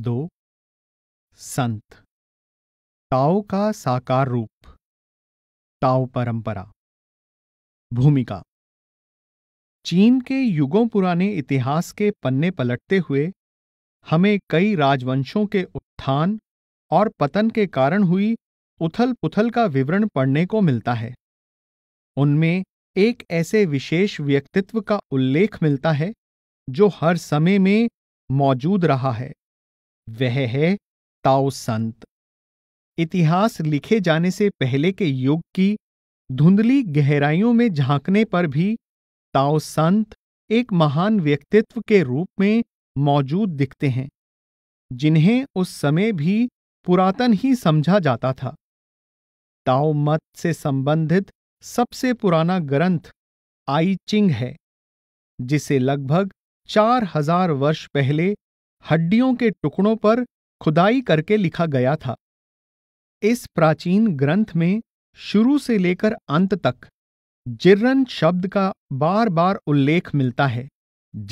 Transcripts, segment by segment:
दो संत ताओ का साकार रूप ताओ परंपरा भूमिका चीन के युगों पुराने इतिहास के पन्ने पलटते हुए हमें कई राजवंशों के उत्थान और पतन के कारण हुई उथल पुथल का विवरण पढ़ने को मिलता है उनमें एक ऐसे विशेष व्यक्तित्व का उल्लेख मिलता है जो हर समय में मौजूद रहा है वह है ताओ संत इतिहास लिखे जाने से पहले के युग की धुंधली गहराइयों में झांकने पर भी ताओ संत एक महान व्यक्तित्व के रूप में मौजूद दिखते हैं जिन्हें उस समय भी पुरातन ही समझा जाता था ताओ मत से संबंधित सबसे पुराना ग्रंथ आई चिंग है जिसे लगभग चार हजार वर्ष पहले हड्डियों के टुकड़ों पर खुदाई करके लिखा गया था इस प्राचीन ग्रंथ में शुरू से लेकर अंत तक जिर्रन शब्द का बार बार उल्लेख मिलता है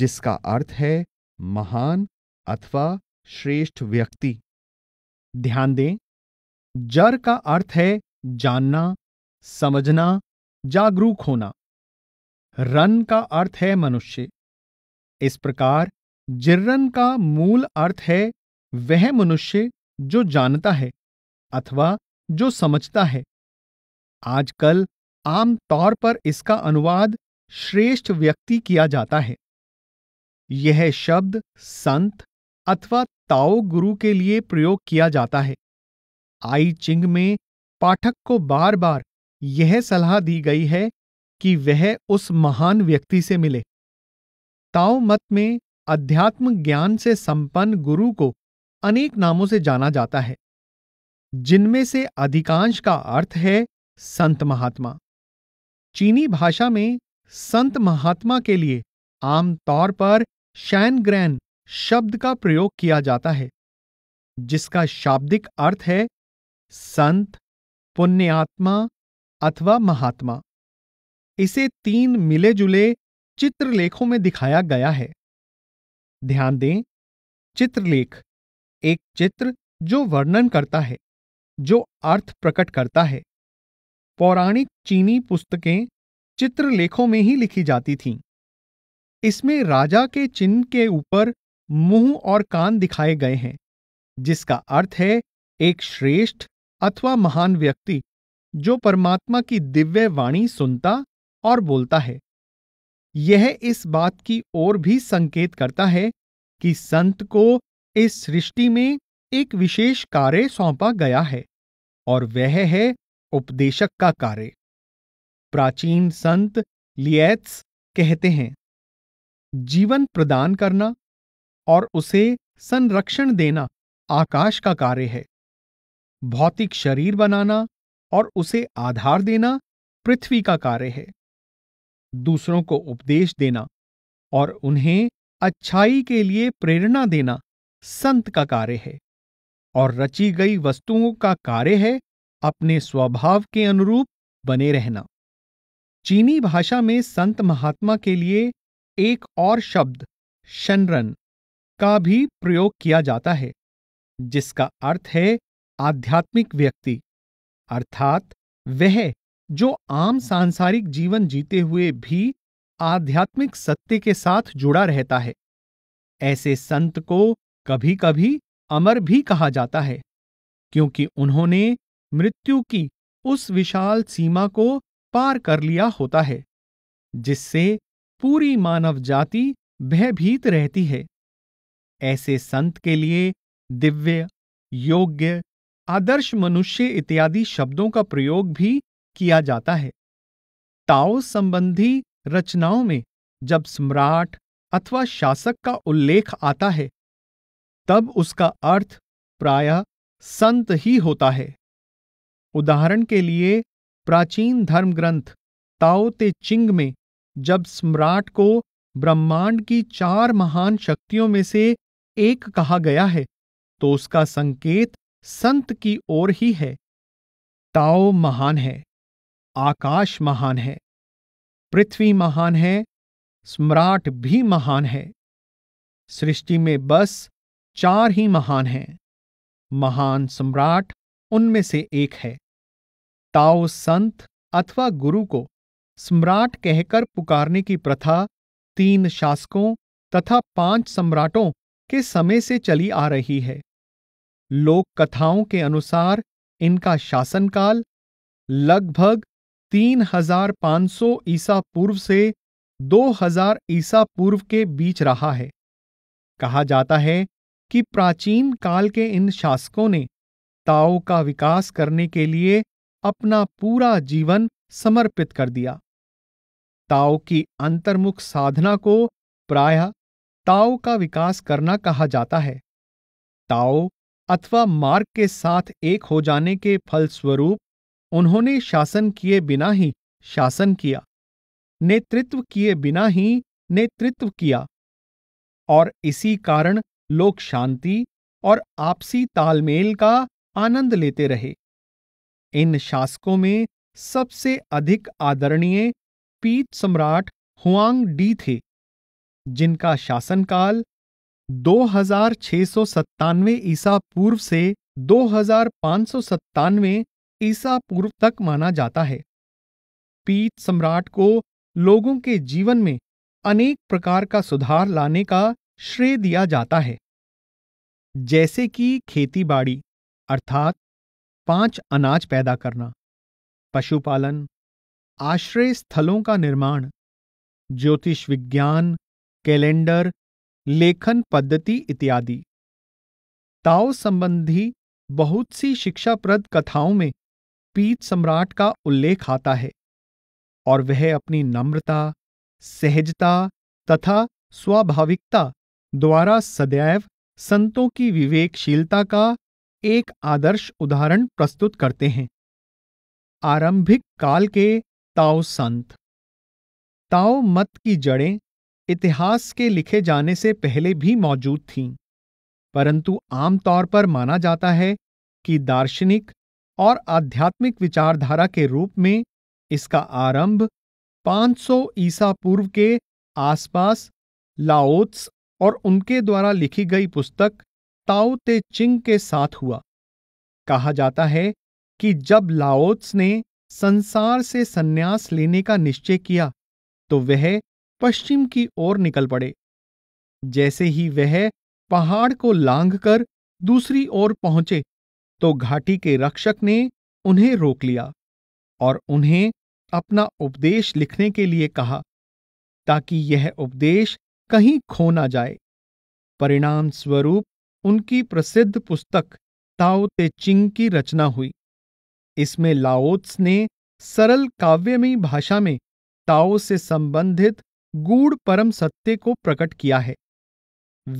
जिसका अर्थ है महान अथवा श्रेष्ठ व्यक्ति ध्यान दें जर का अर्थ है जानना समझना जागरूक होना रन का अर्थ है मनुष्य इस प्रकार जिर्रन का मूल अर्थ है वह मनुष्य जो जानता है अथवा जो समझता है आजकल आम तौर पर इसका अनुवाद श्रेष्ठ व्यक्ति किया जाता है यह शब्द संत अथवा ताओ गुरु के लिए प्रयोग किया जाता है आई चिंग में पाठक को बार बार यह सलाह दी गई है कि वह उस महान व्यक्ति से मिले ताओ मत में अध्यात्म ज्ञान से संपन्न गुरु को अनेक नामों से जाना जाता है जिनमें से अधिकांश का अर्थ है संत महात्मा चीनी भाषा में संत महात्मा के लिए आमतौर पर शैनग्रैन शब्द का प्रयोग किया जाता है जिसका शाब्दिक अर्थ है संत पुण्यात्मा अथवा महात्मा इसे तीन मिले जुले चित्रलेखों में दिखाया गया है ध्यान दें चित्रलेख एक चित्र जो वर्णन करता है जो अर्थ प्रकट करता है पौराणिक चीनी पुस्तकें चित्रलेखों में ही लिखी जाती थीं इसमें राजा के चिन्ह के ऊपर मुंह और कान दिखाए गए हैं जिसका अर्थ है एक श्रेष्ठ अथवा महान व्यक्ति जो परमात्मा की दिव्य वाणी सुनता और बोलता है यह इस बात की ओर भी संकेत करता है कि संत को इस सृष्टि में एक विशेष कार्य सौंपा गया है और वह है उपदेशक का कार्य प्राचीन संत लियेट्स कहते हैं जीवन प्रदान करना और उसे संरक्षण देना आकाश का कार्य है भौतिक शरीर बनाना और उसे आधार देना पृथ्वी का कार्य है दूसरों को उपदेश देना और उन्हें अच्छाई के लिए प्रेरणा देना संत का कार्य है और रची गई वस्तुओं का कार्य है अपने स्वभाव के अनुरूप बने रहना चीनी भाषा में संत महात्मा के लिए एक और शब्द शनरन का भी प्रयोग किया जाता है जिसका अर्थ है आध्यात्मिक व्यक्ति अर्थात वह जो आम सांसारिक जीवन जीते हुए भी आध्यात्मिक सत्य के साथ जुड़ा रहता है ऐसे संत को कभी कभी अमर भी कहा जाता है क्योंकि उन्होंने मृत्यु की उस विशाल सीमा को पार कर लिया होता है जिससे पूरी मानव जाति भयभीत रहती है ऐसे संत के लिए दिव्य योग्य आदर्श मनुष्य इत्यादि शब्दों का प्रयोग भी किया जाता है ताओ संबंधी रचनाओं में जब सम्राट अथवा शासक का उल्लेख आता है तब उसका अर्थ प्रायः संत ही होता है उदाहरण के लिए प्राचीन धर्म ग्रंथ ताओ ते चिंग में जब सम्राट को ब्रह्मांड की चार महान शक्तियों में से एक कहा गया है तो उसका संकेत संत की ओर ही है ताओ महान है आकाश महान है पृथ्वी महान है सम्राट भी महान है सृष्टि में बस चार ही महान हैं महान सम्राट उनमें से एक है ताओ संत अथवा गुरु को सम्राट कहकर पुकारने की प्रथा तीन शासकों तथा पांच सम्राटों के समय से चली आ रही है लोक कथाओं के अनुसार इनका शासनकाल लगभग 3500 ईसा पूर्व से 2000 ईसा पूर्व के बीच रहा है कहा जाता है कि प्राचीन काल के इन शासकों ने ताओ का विकास करने के लिए अपना पूरा जीवन समर्पित कर दिया ताओ की अंतर्मुख साधना को प्रायः ताओ का विकास करना कहा जाता है ताओ अथवा मार्ग के साथ एक हो जाने के फलस्वरूप उन्होंने शासन किए बिना ही शासन किया नेतृत्व किए बिना ही नेतृत्व किया और इसी कारण लोग शांति और आपसी तालमेल का आनंद लेते रहे इन शासकों में सबसे अधिक आदरणीय पीत सम्राट हुआंग डी थे जिनका शासनकाल 2697 ईसा पूर्व से दो हजार ईसा पूर्व तक माना जाता है पीत सम्राट को लोगों के जीवन में अनेक प्रकार का सुधार लाने का श्रेय दिया जाता है जैसे कि खेतीबाड़ी अर्थात पांच अनाज पैदा करना पशुपालन आश्रय स्थलों का निर्माण ज्योतिष विज्ञान कैलेंडर लेखन पद्धति इत्यादि ताओ संबंधी बहुत सी शिक्षाप्रद कथाओं में पीत सम्राट का उल्लेख आता है और वह अपनी नम्रता सहजता तथा स्वाभाविकता द्वारा सदैव संतों की विवेकशीलता का एक आदर्श उदाहरण प्रस्तुत करते हैं आरंभिक काल के ताओ संत ताओ मत की जड़ें इतिहास के लिखे जाने से पहले भी मौजूद थीं परंतु आमतौर पर माना जाता है कि दार्शनिक और आध्यात्मिक विचारधारा के रूप में इसका आरंभ 500 ईसा पूर्व के आसपास लाओत्स और उनके द्वारा लिखी गई पुस्तक ताओ ते चिंग के साथ हुआ कहा जाता है कि जब लाओत्स ने संसार से सन्यास लेने का निश्चय किया तो वह पश्चिम की ओर निकल पड़े जैसे ही वह पहाड़ को लांघकर दूसरी ओर पहुंचे तो घाटी के रक्षक ने उन्हें रोक लिया और उन्हें अपना उपदेश लिखने के लिए कहा ताकि यह उपदेश कहीं खो ना जाए परिणाम स्वरूप उनकी प्रसिद्ध पुस्तक ताओ ते चिंग की रचना हुई इसमें लाओत्स ने सरल काव्यमयी भाषा में ताओ से संबंधित गूढ़ परम सत्य को प्रकट किया है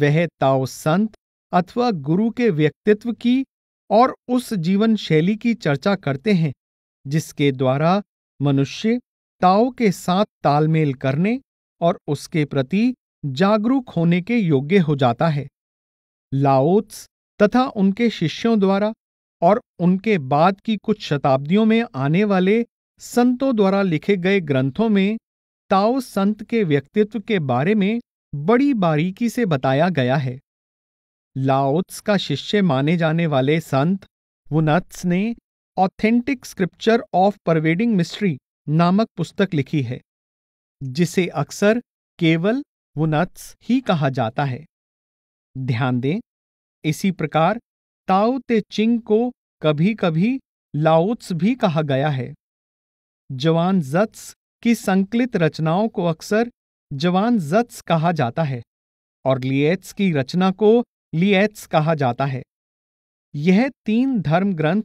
वह ताओ संत अथवा गुरु के व्यक्तित्व की और उस जीवन शैली की चर्चा करते हैं जिसके द्वारा मनुष्य ताओ के साथ तालमेल करने और उसके प्रति जागरूक होने के योग्य हो जाता है लाओत्स तथा उनके शिष्यों द्वारा और उनके बाद की कुछ शताब्दियों में आने वाले संतों द्वारा लिखे गए ग्रंथों में ताओ संत के व्यक्तित्व के बारे में बड़ी बारीकी से बताया गया है लाओत्स का शिष्य माने जाने वाले संत वुनत्स ने authentic scripture of pervading mystery नामक पुस्तक लिखी है जिसे अक्सर केवल वुनत्स ही कहा जाता है ध्यान दें इसी प्रकार ताओ ते चिंग को कभी कभी लाओत्स भी कहा गया है जवान जत्स की संकलित रचनाओं को अक्सर जवान जत्स कहा जाता है और लिएट्स की रचना को लिएत्स कहा जाता है यह तीन धर्म ग्रंथ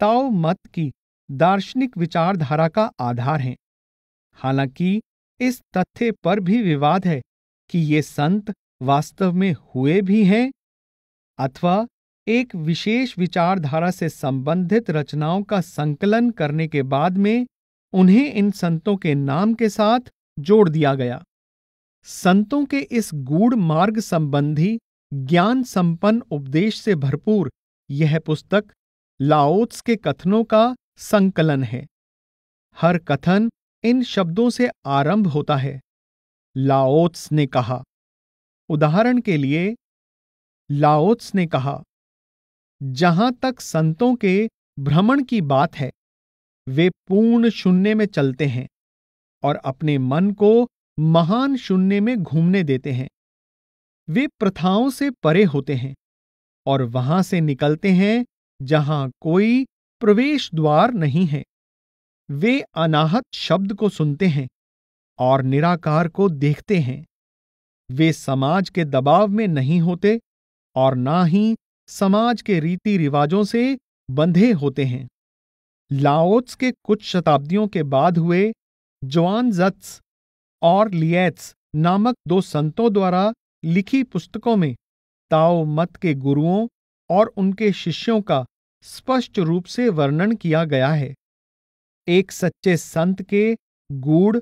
ताओ मत की दार्शनिक विचारधारा का आधार हैं हालांकि इस तथ्य पर भी विवाद है कि ये संत वास्तव में हुए भी हैं अथवा एक विशेष विचारधारा से संबंधित रचनाओं का संकलन करने के बाद में उन्हें इन संतों के नाम के साथ जोड़ दिया गया संतों के इस गूढ़ मार्ग संबंधी ज्ञान संपन्न उपदेश से भरपूर यह पुस्तक लाओत्स के कथनों का संकलन है हर कथन इन शब्दों से आरंभ होता है लाओत्स ने कहा उदाहरण के लिए लाओत्स ने कहा जहां तक संतों के भ्रमण की बात है वे पूर्ण शून्य में चलते हैं और अपने मन को महान शून्य में घूमने देते हैं वे प्रथाओं से परे होते हैं और वहां से निकलते हैं जहां कोई प्रवेश द्वार नहीं है वे अनाहत शब्द को सुनते हैं और निराकार को देखते हैं वे समाज के दबाव में नहीं होते और ना ही समाज के रीति रिवाजों से बंधे होते हैं लाओत्स के कुछ शताब्दियों के बाद हुए जवान जत्स और लियट्स नामक दो संतों द्वारा लिखी पुस्तकों में ताओ मत के गुरुओं और उनके शिष्यों का स्पष्ट रूप से वर्णन किया गया है एक सच्चे संत के गूढ़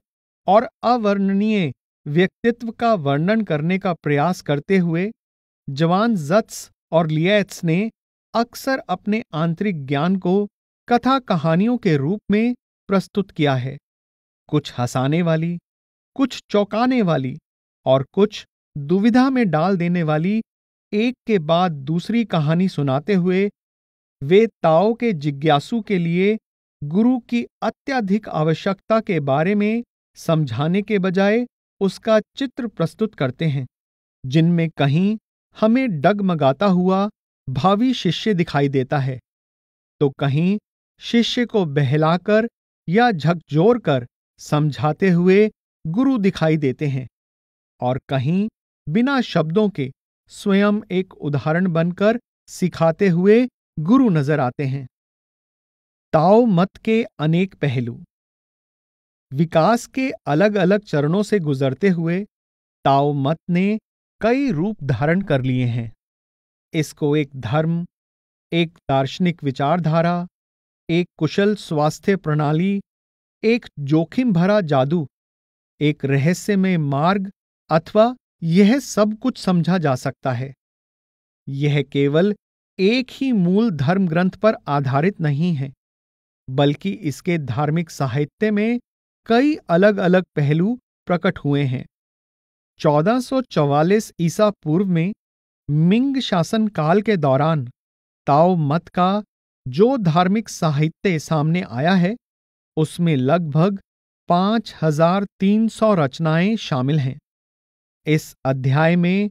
और अवर्णनीय व्यक्तित्व का वर्णन करने का प्रयास करते हुए जवान जत्स और लियट्स ने अक्सर अपने आंतरिक ज्ञान को कथा कहानियों के रूप में प्रस्तुत किया है कुछ हंसाने वाली कुछ चौंकाने वाली और कुछ दुविधा में डाल देने वाली एक के बाद दूसरी कहानी सुनाते हुए वे ताओ के जिज्ञासु के लिए गुरु की अत्यधिक आवश्यकता के बारे में समझाने के बजाय उसका चित्र प्रस्तुत करते हैं जिनमें कहीं हमें डगमगाता हुआ भावी शिष्य दिखाई देता है तो कहीं शिष्य को बहलाकर या झकझोर कर समझाते हुए गुरु दिखाई देते हैं और कहीं बिना शब्दों के स्वयं एक उदाहरण बनकर सिखाते हुए गुरु नजर आते हैं ताओ मत के अनेक पहलू विकास के अलग अलग चरणों से गुजरते हुए ताओ मत ने कई रूप धारण कर लिए हैं इसको एक धर्म एक दार्शनिक विचारधारा एक कुशल स्वास्थ्य प्रणाली एक जोखिम भरा जादू एक रहस्यमय मार्ग अथवा यह सब कुछ समझा जा सकता है यह केवल एक ही मूल धर्म ग्रंथ पर आधारित नहीं है बल्कि इसके धार्मिक साहित्य में कई अलग अलग पहलू प्रकट हुए हैं 1444 ईसा पूर्व में मिंग शासन काल के दौरान ताओ मत का जो धार्मिक साहित्य सामने आया है उसमें लगभग 5300 रचनाएं शामिल हैं इस अध्याय में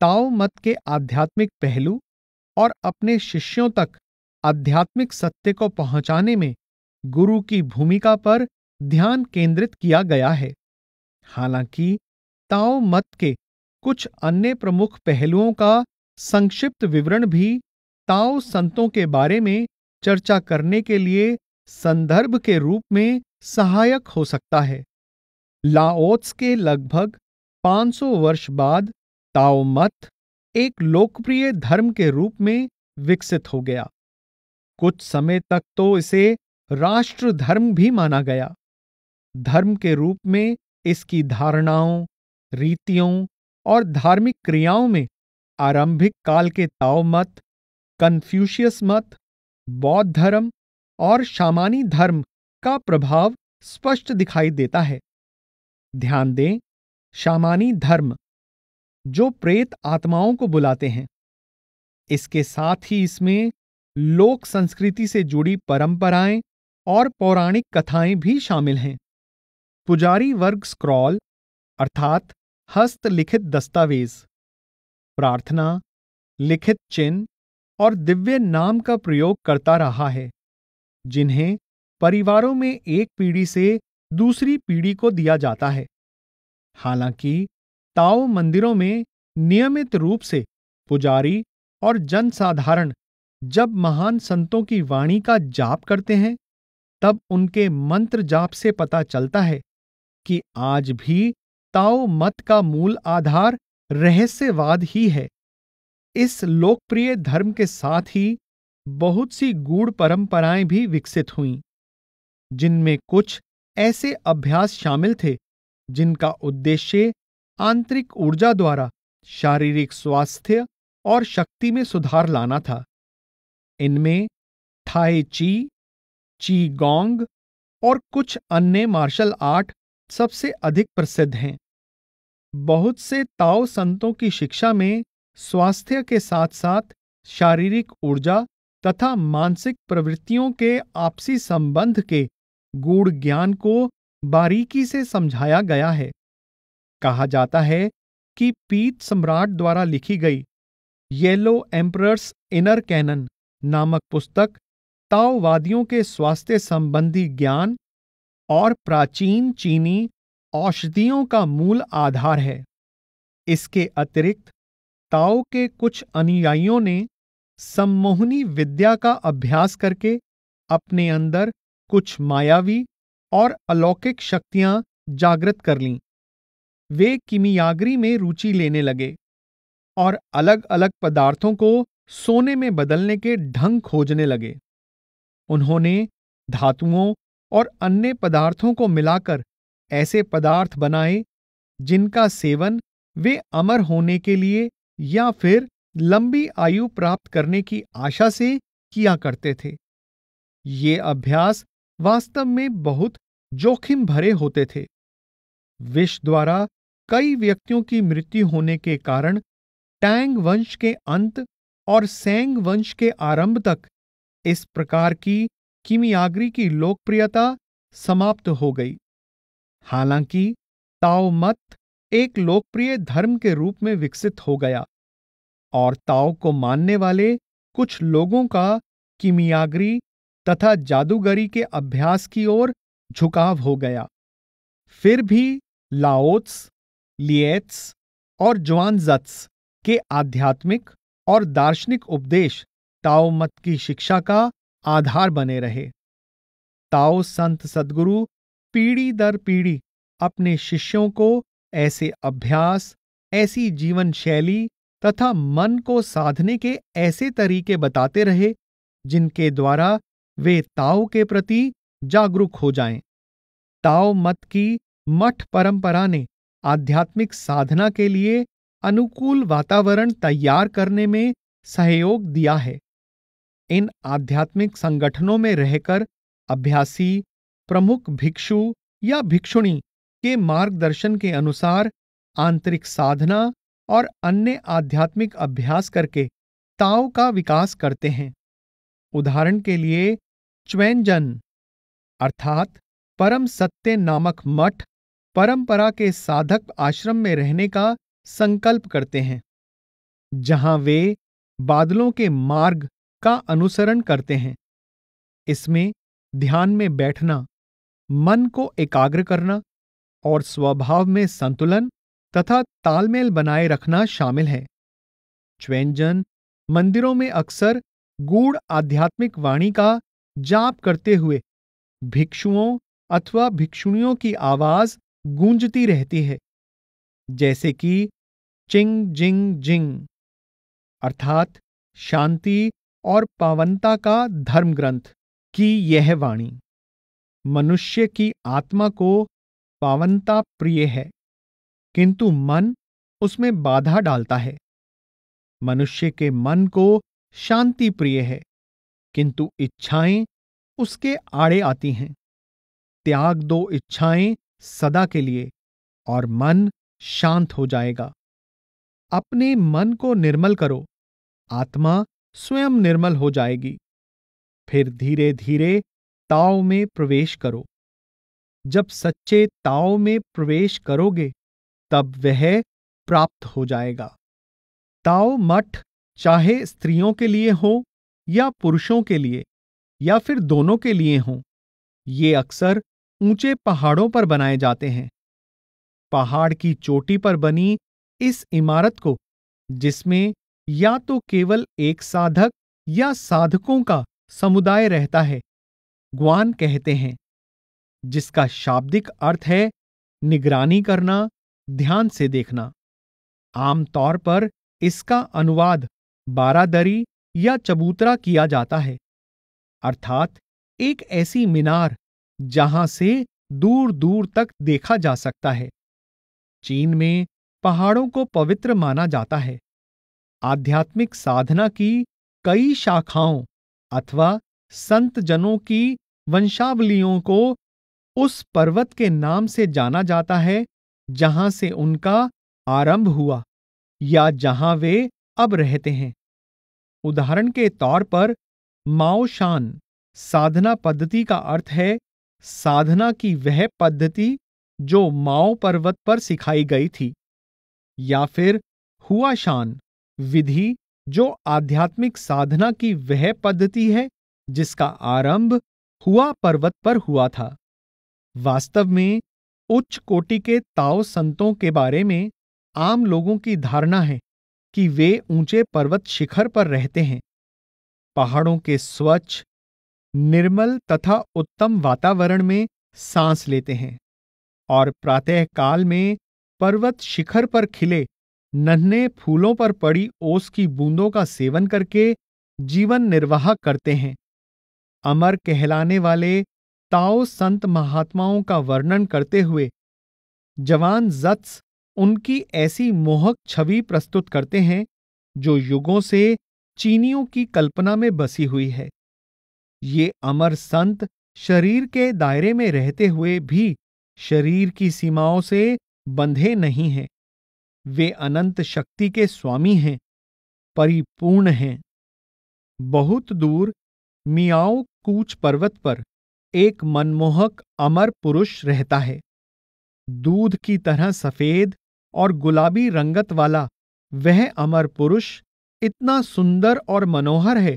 ताओ मत के आध्यात्मिक पहलू और अपने शिष्यों तक आध्यात्मिक सत्य को पहुंचाने में गुरु की भूमिका पर ध्यान केंद्रित किया गया है हालांकि ताओ मत के कुछ अन्य प्रमुख पहलुओं का संक्षिप्त विवरण भी ताओ संतों के बारे में चर्चा करने के लिए संदर्भ के रूप में सहायक हो सकता है लाओत्स के लगभग 500 वर्ष बाद ताओ मत एक लोकप्रिय धर्म के रूप में विकसित हो गया कुछ समय तक तो इसे राष्ट्र धर्म भी माना गया धर्म के रूप में इसकी धारणाओं रीतियों और धार्मिक क्रियाओं में आरंभिक काल के ताओ मत कन्फ्यूशियस मत बौद्ध धर्म और शामानी धर्म का प्रभाव स्पष्ट दिखाई देता है ध्यान दें शामानी धर्म जो प्रेत आत्माओं को बुलाते हैं इसके साथ ही इसमें लोक संस्कृति से जुड़ी परंपराएं और पौराणिक कथाएं भी शामिल हैं पुजारी वर्ग स्क्रॉल अर्थात हस्तलिखित दस्तावेज प्रार्थना लिखित चिन्ह और दिव्य नाम का प्रयोग करता रहा है जिन्हें परिवारों में एक पीढ़ी से दूसरी पीढ़ी को दिया जाता है हालांकि ताओ मंदिरों में नियमित रूप से पुजारी और जनसाधारण जब महान संतों की वाणी का जाप करते हैं तब उनके मंत्र जाप से पता चलता है कि आज भी ताओ मत का मूल आधार रहस्यवाद ही है इस लोकप्रिय धर्म के साथ ही बहुत सी गूढ़ परंपराएं भी विकसित हुईं जिनमें कुछ ऐसे अभ्यास शामिल थे जिनका उद्देश्य आंतरिक ऊर्जा द्वारा शारीरिक स्वास्थ्य और शक्ति में सुधार लाना था इनमें थाई ची ची गोंग और कुछ अन्य मार्शल आर्ट सबसे अधिक प्रसिद्ध हैं बहुत से ताओ संतों की शिक्षा में स्वास्थ्य के साथ साथ शारीरिक ऊर्जा तथा मानसिक प्रवृत्तियों के आपसी संबंध के गूढ़ ज्ञान को बारीकी से समझाया गया है कहा जाता है कि पीत सम्राट द्वारा लिखी गई येलो एम्प्रर्स इनर कैनन नामक पुस्तक ताओवादियों के स्वास्थ्य संबंधी ज्ञान और प्राचीन चीनी औषधियों का मूल आधार है इसके अतिरिक्त ताओ के कुछ अनुयायियों ने सम्मोहनी विद्या का अभ्यास करके अपने अंदर कुछ मायावी और अलौकिक शक्तियां जागृत कर लीं वे किमियागरी में रुचि लेने लगे और अलग अलग पदार्थों को सोने में बदलने के ढंग खोजने लगे उन्होंने धातुओं और अन्य पदार्थों को मिलाकर ऐसे पदार्थ बनाए जिनका सेवन वे अमर होने के लिए या फिर लंबी आयु प्राप्त करने की आशा से किया करते थे ये अभ्यास वास्तव में बहुत जोखिम भरे होते थे विष द्वारा कई व्यक्तियों की मृत्यु होने के कारण टैंग वंश के अंत और सेंग वंश के आरंभ तक इस प्रकार की किमियागरी की लोकप्रियता समाप्त हो गई हालांकि मत एक लोकप्रिय धर्म के रूप में विकसित हो गया और ताओ को मानने वाले कुछ लोगों का किमियागरी तथा जादूगरी के अभ्यास की ओर झुकाव हो गया फिर भी लाओत्स लियेत्स और ज्वानजत्स के आध्यात्मिक और दार्शनिक उपदेश ताओ मत की शिक्षा का आधार बने रहे ताओ संत सदगुरु पीढ़ी दर पीढ़ी अपने शिष्यों को ऐसे अभ्यास ऐसी जीवन शैली तथा मन को साधने के ऐसे तरीके बताते रहे जिनके द्वारा वे ताओ के प्रति जागरूक हो जाएं। ताओ मत की मठ परंपरा ने आध्यात्मिक साधना के लिए अनुकूल वातावरण तैयार करने में सहयोग दिया है इन आध्यात्मिक संगठनों में रहकर अभ्यासी प्रमुख भिक्षु या भिक्षुणी के मार्गदर्शन के अनुसार आंतरिक साधना और अन्य आध्यात्मिक अभ्यास करके ताओ का विकास करते हैं उदाहरण के लिए च्वेंजन अर्थात परम सत्य नामक मठ परंपरा के साधक आश्रम में रहने का संकल्प करते हैं जहां वे बादलों के मार्ग का अनुसरण करते हैं इसमें ध्यान में बैठना मन को एकाग्र करना और स्वभाव में संतुलन तथा तालमेल बनाए रखना शामिल है च्वेंजन मंदिरों में अक्सर गूढ़ आध्यात्मिक वाणी का जाप करते हुए भिक्षुओं अथवा भिक्षुणियों की आवाज गूंजती रहती है जैसे कि चिंग जिंग जिंग अर्थात शांति और पावनता का धर्म ग्रंथ की यह वाणी मनुष्य की आत्मा को पावनता प्रिय है किंतु मन उसमें बाधा डालता है मनुष्य के मन को शांति प्रिय है किंतु इच्छाएं उसके आड़े आती हैं त्याग दो इच्छाएं सदा के लिए और मन शांत हो जाएगा अपने मन को निर्मल करो आत्मा स्वयं निर्मल हो जाएगी फिर धीरे धीरे ताव में प्रवेश करो जब सच्चे ताव में प्रवेश करोगे तब वह प्राप्त हो जाएगा ताव मठ चाहे स्त्रियों के लिए हो या पुरुषों के लिए या फिर दोनों के लिए हो ये अक्सर ऊंचे पहाड़ों पर बनाए जाते हैं पहाड़ की चोटी पर बनी इस इमारत को जिसमें या तो केवल एक साधक या साधकों का समुदाय रहता है ग्वान कहते हैं जिसका शाब्दिक अर्थ है निगरानी करना ध्यान से देखना आमतौर पर इसका अनुवाद बारादरी या चबूतरा किया जाता है अर्थात एक ऐसी मीनार जहां से दूर दूर तक देखा जा सकता है चीन में पहाड़ों को पवित्र माना जाता है आध्यात्मिक साधना की कई शाखाओं अथवा संत जनों की वंशावलियों को उस पर्वत के नाम से जाना जाता है जहां से उनका आरंभ हुआ या जहां वे अब रहते हैं उदाहरण के तौर पर माओशान साधना पद्धति का अर्थ है साधना की वह पद्धति जो माओ पर्वत पर सिखाई गई थी या फिर हुआ शान विधि जो आध्यात्मिक साधना की वह पद्धति है जिसका आरंभ हुआ पर्वत पर हुआ था वास्तव में उच्च कोटि के ताओ संतों के बारे में आम लोगों की धारणा है कि वे ऊंचे पर्वत शिखर पर रहते हैं पहाड़ों के स्वच्छ निर्मल तथा उत्तम वातावरण में सांस लेते हैं और प्रातःकाल में पर्वत शिखर पर खिले नन्हे फूलों पर पड़ी ओस की बूंदों का सेवन करके जीवन निर्वाह करते हैं अमर कहलाने वाले ताओ संत महात्माओं का वर्णन करते हुए जवान जत्स उनकी ऐसी मोहक छवि प्रस्तुत करते हैं जो युगों से चीनियों की कल्पना में बसी हुई है ये अमर संत शरीर के दायरे में रहते हुए भी शरीर की सीमाओं से बंधे नहीं हैं वे अनंत शक्ति के स्वामी हैं परिपूर्ण हैं बहुत दूर मियाओ कूच पर्वत पर एक मनमोहक अमर पुरुष रहता है दूध की तरह सफेद और गुलाबी रंगत वाला वह अमर पुरुष इतना सुंदर और मनोहर है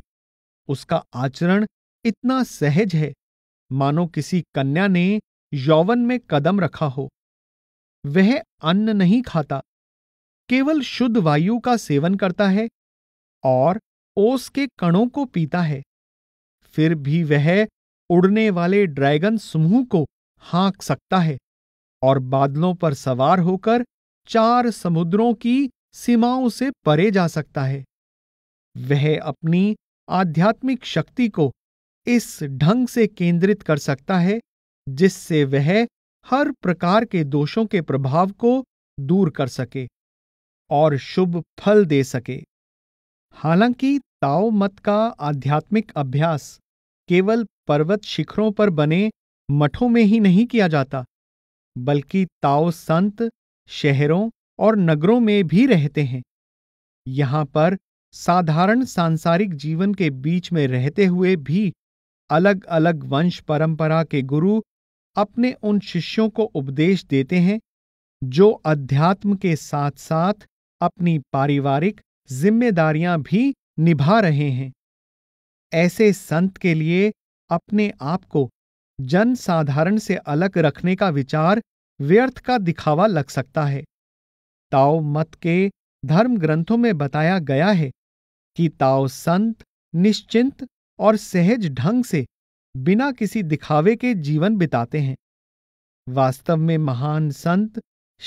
उसका आचरण इतना सहज है मानो किसी कन्या ने यौवन में कदम रखा हो वह अन्न नहीं खाता केवल शुद्ध वायु का सेवन करता है और ओस के कणों को पीता है फिर भी वह उड़ने वाले ड्रैगन समूह को हाँक सकता है और बादलों पर सवार होकर चार समुद्रों की सीमाओं से परे जा सकता है वह अपनी आध्यात्मिक शक्ति को इस ढंग से केंद्रित कर सकता है जिससे वह हर प्रकार के दोषों के प्रभाव को दूर कर सके और शुभ फल दे सके हालांकि ताओ मत का आध्यात्मिक अभ्यास केवल पर्वत शिखरों पर बने मठों में ही नहीं किया जाता बल्कि ताओ संत शहरों और नगरों में भी रहते हैं यहां पर साधारण सांसारिक जीवन के बीच में रहते हुए भी अलग अलग वंश परंपरा के गुरु अपने उन शिष्यों को उपदेश देते हैं जो अध्यात्म के साथ साथ अपनी पारिवारिक जिम्मेदारियां भी निभा रहे हैं ऐसे संत के लिए अपने आप को जन साधारण से अलग रखने का विचार व्यर्थ का दिखावा लग सकता है ताओ मत के धर्म ग्रंथों में बताया गया है कि ताओ संत निश्चिंत और सहज ढंग से बिना किसी दिखावे के जीवन बिताते हैं वास्तव में महान संत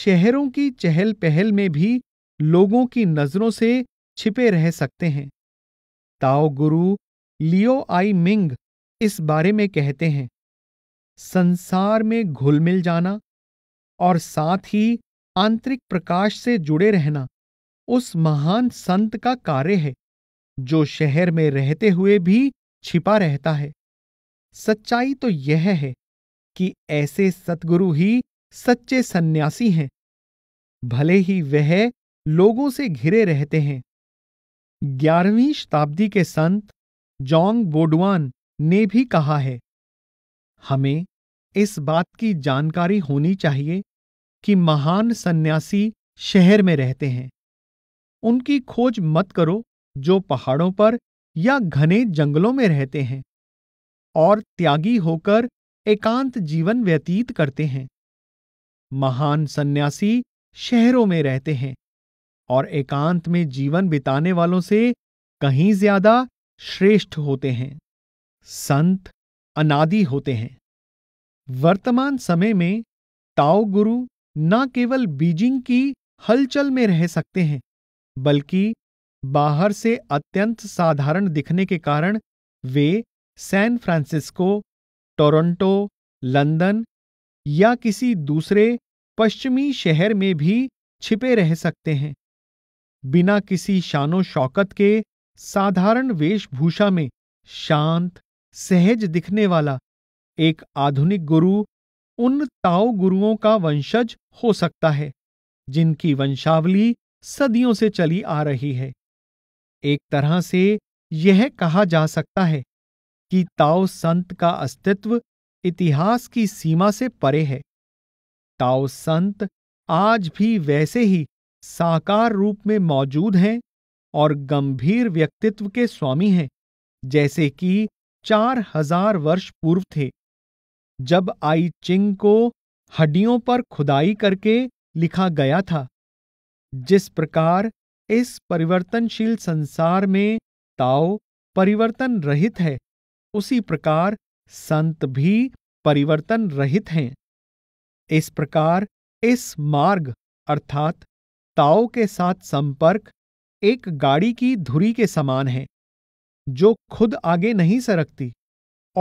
शहरों की चहल पहल में भी लोगों की नजरों से छिपे रह सकते हैं ताओ गुरु लियो आई मिंग इस बारे में कहते हैं संसार में घुल मिल जाना और साथ ही आंतरिक प्रकाश से जुड़े रहना उस महान संत का कार्य है जो शहर में रहते हुए भी छिपा रहता है सच्चाई तो यह है कि ऐसे सतगुरु ही सच्चे सन्यासी हैं भले ही वह लोगों से घिरे रहते हैं ग्यारहवीं शताब्दी के संत जॉन्ग बोडवान ने भी कहा है हमें इस बात की जानकारी होनी चाहिए कि महान सन्यासी शहर में रहते हैं उनकी खोज मत करो जो पहाड़ों पर या घने जंगलों में रहते हैं और त्यागी होकर एकांत जीवन व्यतीत करते हैं महान सन्यासी शहरों में रहते हैं और एकांत में जीवन बिताने वालों से कहीं ज्यादा श्रेष्ठ होते हैं संत अनादि होते हैं वर्तमान समय में ताओ गुरु न केवल बीजिंग की हलचल में रह सकते हैं बल्कि बाहर से अत्यंत साधारण दिखने के कारण वे सैन फ्रांसिस्को टोरंटो लंदन या किसी दूसरे पश्चिमी शहर में भी छिपे रह सकते हैं बिना किसी शानो शौकत के साधारण वेशभूषा में शांत सहज दिखने वाला एक आधुनिक गुरु उन ताओ गुरुओं का वंशज हो सकता है जिनकी वंशावली सदियों से चली आ रही है एक तरह से यह कहा जा सकता है कि ताओ संत का अस्तित्व इतिहास की सीमा से परे है ताओ संत आज भी वैसे ही साकार रूप में मौजूद हैं और गंभीर व्यक्तित्व के स्वामी हैं जैसे कि चार हजार वर्ष पूर्व थे जब आई चिंग को हड्डियों पर खुदाई करके लिखा गया था जिस प्रकार इस परिवर्तनशील संसार में ताओ परिवर्तन रहित है उसी प्रकार संत भी परिवर्तन रहित हैं इस प्रकार इस मार्ग अर्थात ताओ के साथ संपर्क एक गाड़ी की धुरी के समान है जो खुद आगे नहीं सरकती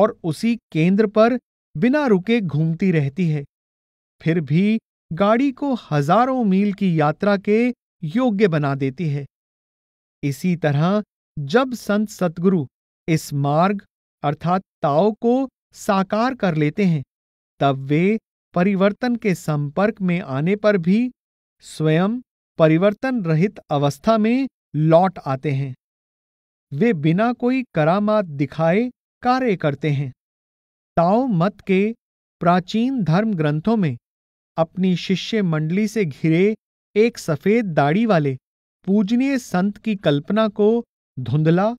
और उसी केंद्र पर बिना रुके घूमती रहती है फिर भी गाड़ी को हजारों मील की यात्रा के योग्य बना देती है इसी तरह जब संत सतगुरु इस मार्ग अर्थात ताओ को साकार कर लेते हैं तब वे परिवर्तन के संपर्क में आने पर भी स्वयं परिवर्तन रहित अवस्था में लौट आते हैं वे बिना कोई करामात दिखाए कार्य करते हैं ताओ मत के प्राचीन धर्म ग्रंथों में अपनी शिष्य मंडली से घिरे एक सफ़ेद दाढ़ी वाले पूजनीय संत की कल्पना को धुंधला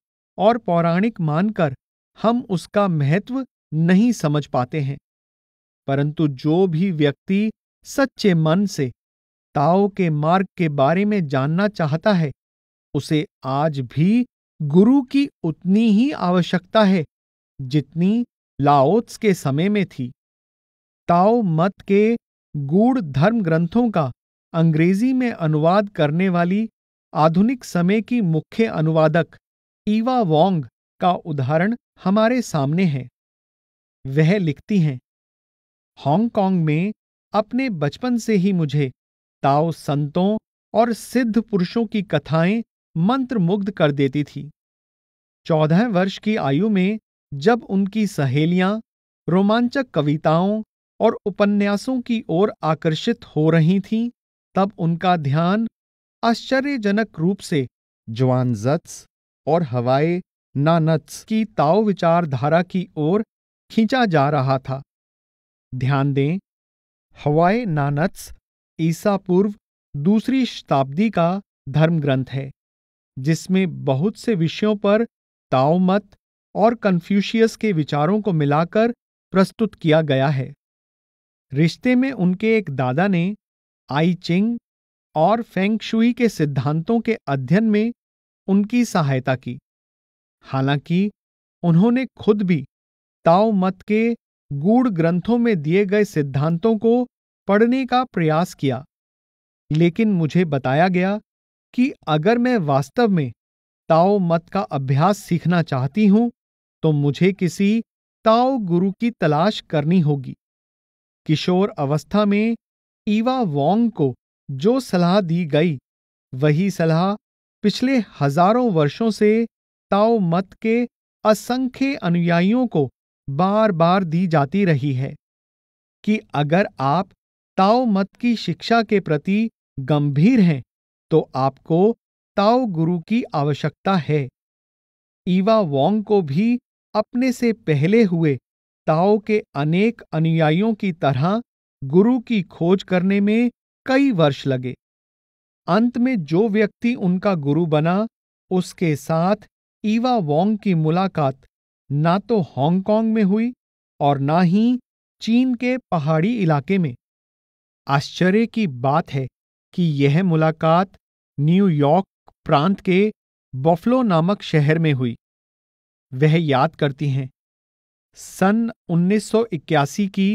और पौराणिक मानकर हम उसका महत्व नहीं समझ पाते हैं परंतु जो भी व्यक्ति सच्चे मन से ताओ के मार्ग के बारे में जानना चाहता है उसे आज भी गुरु की उतनी ही आवश्यकता है जितनी लाओत्स के समय में थी ताओ मत के गूढ़ धर्म ग्रंथों का अंग्रेजी में अनुवाद करने वाली आधुनिक समय की मुख्य अनुवादक ईवा वोंग का उदाहरण हमारे सामने है वह लिखती हैं हांगकांग में अपने बचपन से ही मुझे ताओ संतों और सिद्ध पुरुषों की कथाएं मंत्रमुग्ध कर देती थी चौदह वर्ष की आयु में जब उनकी सहेलियां रोमांचक कविताओं और उपन्यासों की ओर आकर्षित हो रही थीं तब उनका ध्यान आश्चर्यजनक रूप से जवान जत्स और हवाए नानत्स की ताओ विचारधारा की ओर खींचा जा रहा था ध्यान दें हवाए नानत्स ईसा पूर्व दूसरी शताब्दी का धर्म ग्रंथ है जिसमें बहुत से विषयों पर ताओमत और कन्फ्यूशियस के विचारों को मिलाकर प्रस्तुत किया गया है रिश्ते में उनके एक दादा ने आई चिंग और फेंगशुई के सिद्धांतों के अध्ययन में उनकी सहायता की हालांकि उन्होंने खुद भी ताओ मत के गूढ़ ग्रंथों में दिए गए सिद्धांतों को पढ़ने का प्रयास किया लेकिन मुझे बताया गया कि अगर मैं वास्तव में ताओ मत का अभ्यास सीखना चाहती हूं तो मुझे किसी ताओ गुरु की तलाश करनी होगी किशोर अवस्था में ईवा वोंग को जो सलाह दी गई वही सलाह पिछले हजारों वर्षों से ताओ मत के असंख्य अनुयायियों को बार बार दी जाती रही है कि अगर आप ताओ मत की शिक्षा के प्रति गंभीर हैं तो आपको ताओ गुरु की आवश्यकता है ईवा वोंग को भी अपने से पहले हुए ताओ के अनेक अनुयायियों की तरह गुरु की खोज करने में कई वर्ष लगे अंत में जो व्यक्ति उनका गुरु बना उसके साथ ईवा वोंग की मुलाकात ना तो हांगकांग में हुई और ना ही चीन के पहाड़ी इलाके में आश्चर्य की बात है कि यह मुलाकात न्यूयॉर्क प्रांत के बफलो नामक शहर में हुई वह याद करती हैं सन 1981 की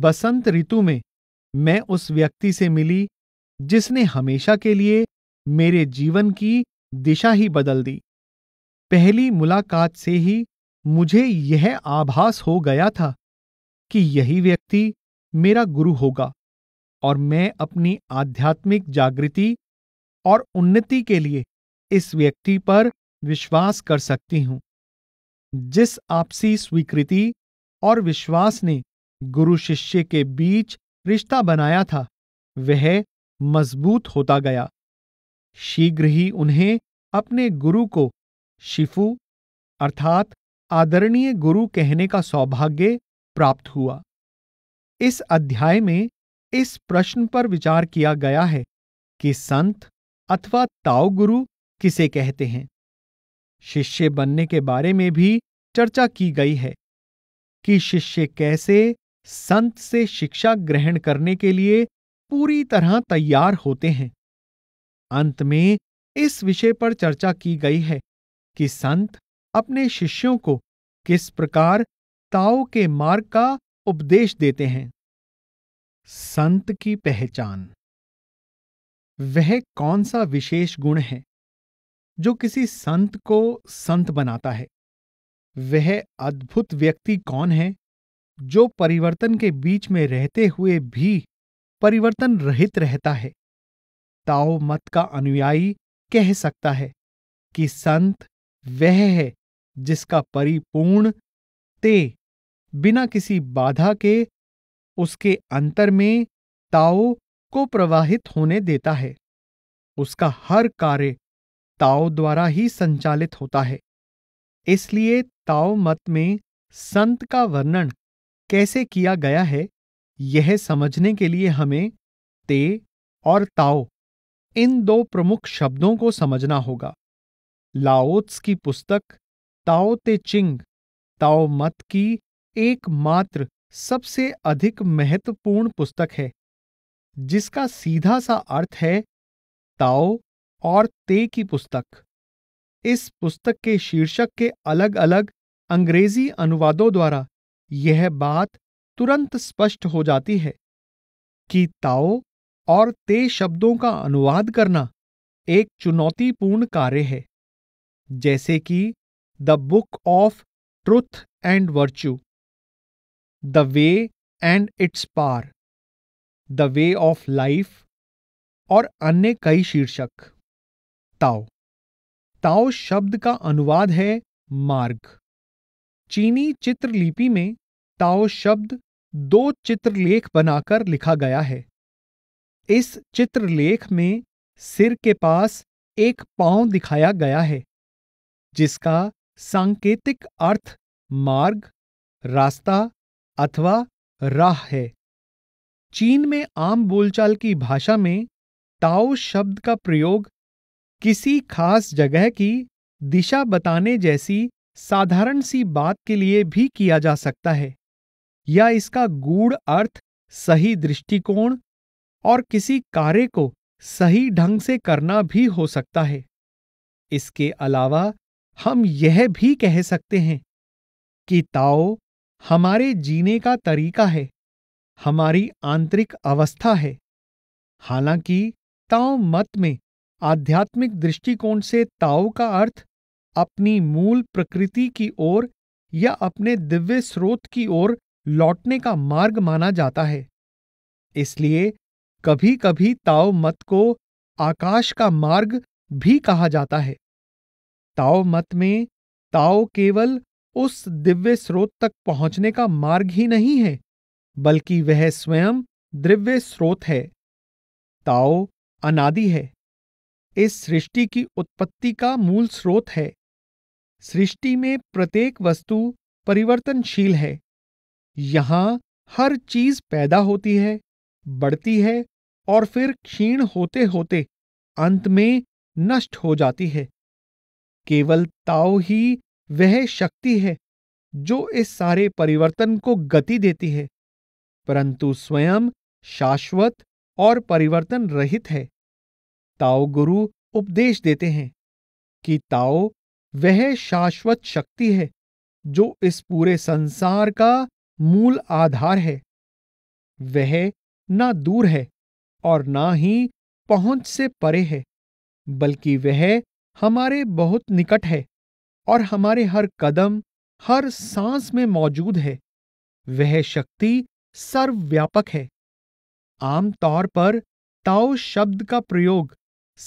बसंत ऋतु में मैं उस व्यक्ति से मिली जिसने हमेशा के लिए मेरे जीवन की दिशा ही बदल दी पहली मुलाकात से ही मुझे यह आभास हो गया था कि यही व्यक्ति मेरा गुरु होगा और मैं अपनी आध्यात्मिक जागृति और उन्नति के लिए इस व्यक्ति पर विश्वास कर सकती हूं जिस आपसी स्वीकृति और विश्वास ने गुरु शिष्य के बीच रिश्ता बनाया था वह मजबूत होता गया शीघ्र ही उन्हें अपने गुरु को शिफु अर्थात आदरणीय गुरु कहने का सौभाग्य प्राप्त हुआ इस अध्याय में इस प्रश्न पर विचार किया गया है कि संत अथवा ताओ गुरु किसे कहते हैं शिष्य बनने के बारे में भी चर्चा की गई है कि शिष्य कैसे संत से शिक्षा ग्रहण करने के लिए पूरी तरह तैयार होते हैं अंत में इस विषय पर चर्चा की गई है कि संत अपने शिष्यों को किस प्रकार ताओ के मार्ग का उपदेश देते हैं संत की पहचान वह कौन सा विशेष गुण है जो किसी संत को संत बनाता है वह अद्भुत व्यक्ति कौन है जो परिवर्तन के बीच में रहते हुए भी परिवर्तन रहित रहता है ताओ मत का अनुयायी कह सकता है कि संत वह है जिसका परिपूर्ण ते बिना किसी बाधा के उसके अंतर में ताओ को प्रवाहित होने देता है उसका हर कार्य ताओ द्वारा ही संचालित होता है इसलिए ताओ मत में संत का वर्णन कैसे किया गया है यह समझने के लिए हमें ते और ताओ इन दो प्रमुख शब्दों को समझना होगा लाओत्स की पुस्तक ताओ ते चिंग ताओ मत की एकमात्र सबसे अधिक महत्वपूर्ण पुस्तक है जिसका सीधा सा अर्थ है ताओ और ते की पुस्तक इस पुस्तक के शीर्षक के अलग अलग अंग्रेजी अनुवादों द्वारा यह बात तुरंत स्पष्ट हो जाती है कि ताओ और ते शब्दों का अनुवाद करना एक चुनौतीपूर्ण कार्य है जैसे कि the book of truth and virtue the way and its power the way of life और अन्य कई शीर्षक ताओ ताओ शब्द का अनुवाद है मार्ग चीनी चित्रलिपि में ताओ शब्द दो चित्रलेख बनाकर लिखा गया है इस चित्रलेख में सिर के पास एक पांव दिखाया गया है जिसका सांकेतिक अर्थ मार्ग रास्ता अथवा राह है चीन में आम बोलचाल की भाषा में ताओ शब्द का प्रयोग किसी खास जगह की दिशा बताने जैसी साधारण सी बात के लिए भी किया जा सकता है या इसका गूढ़ अर्थ सही दृष्टिकोण और किसी कार्य को सही ढंग से करना भी हो सकता है इसके अलावा हम यह भी कह सकते हैं कि ताओ हमारे जीने का तरीका है हमारी आंतरिक अवस्था है हालांकि ताओ मत में आध्यात्मिक दृष्टिकोण से ताओ का अर्थ अपनी मूल प्रकृति की ओर या अपने दिव्य स्रोत की ओर लौटने का मार्ग माना जाता है इसलिए कभी कभी ताओ मत को आकाश का मार्ग भी कहा जाता है ताओ मत में ताओ केवल उस दिव्य स्रोत तक पहुंचने का मार्ग ही नहीं है बल्कि वह स्वयं दिव्य स्रोत है ताओ अनादि है इस सृष्टि की उत्पत्ति का मूल स्रोत है सृष्टि में प्रत्येक वस्तु परिवर्तनशील है यहाँ हर चीज पैदा होती है बढ़ती है और फिर क्षीण होते होते अंत में नष्ट हो जाती है केवल ताओ ही वह शक्ति है जो इस सारे परिवर्तन को गति देती है परंतु स्वयं शाश्वत और परिवर्तन रहित है ताओ गुरु उपदेश देते हैं कि ताओ वह शाश्वत शक्ति है जो इस पूरे संसार का मूल आधार है वह ना दूर है और ना ही पहुंच से परे है बल्कि वह हमारे बहुत निकट है और हमारे हर कदम हर सांस में मौजूद है वह शक्ति सर्वव्यापक है आमतौर पर ताओ शब्द का प्रयोग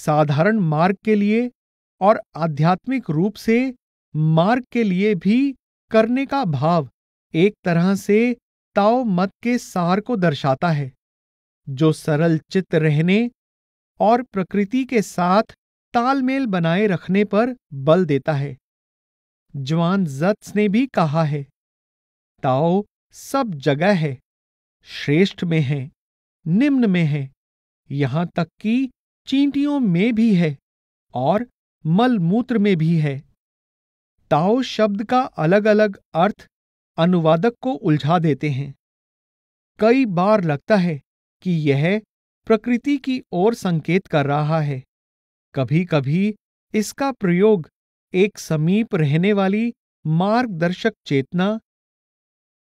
साधारण मार्ग के लिए और आध्यात्मिक रूप से मार्ग के लिए भी करने का भाव एक तरह से ताओ मत के सार को दर्शाता है जो सरल चित्त रहने और प्रकृति के साथ तालमेल बनाए रखने पर बल देता है जवान जत्स ने भी कहा है ताओ सब जगह है श्रेष्ठ में है निम्न में है यहां तक कि चींटियों में भी है और मलमूत्र में भी है ताओ शब्द का अलग अलग अर्थ अनुवादक को उलझा देते हैं कई बार लगता है कि यह प्रकृति की ओर संकेत कर रहा है कभी कभी इसका प्रयोग एक समीप रहने वाली मार्गदर्शक चेतना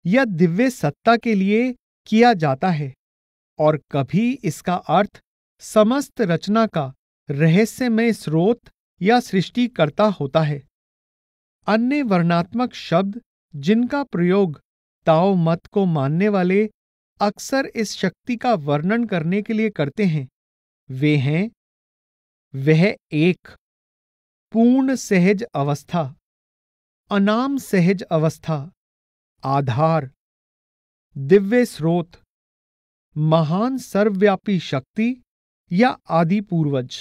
या दिव्य सत्ता के लिए किया जाता है और कभी इसका अर्थ समस्त रचना का रहस्यमय स्रोत या सृष्टिकर्ता होता है अन्य वर्णात्मक शब्द जिनका प्रयोग ताओ मत को मानने वाले अक्सर इस शक्ति का वर्णन करने के लिए करते हैं वे हैं वह एक पूर्ण सहज अवस्था अनाम सहज अवस्था आधार दिव्य स्रोत महान सर्वव्यापी शक्ति या आदि पूर्वज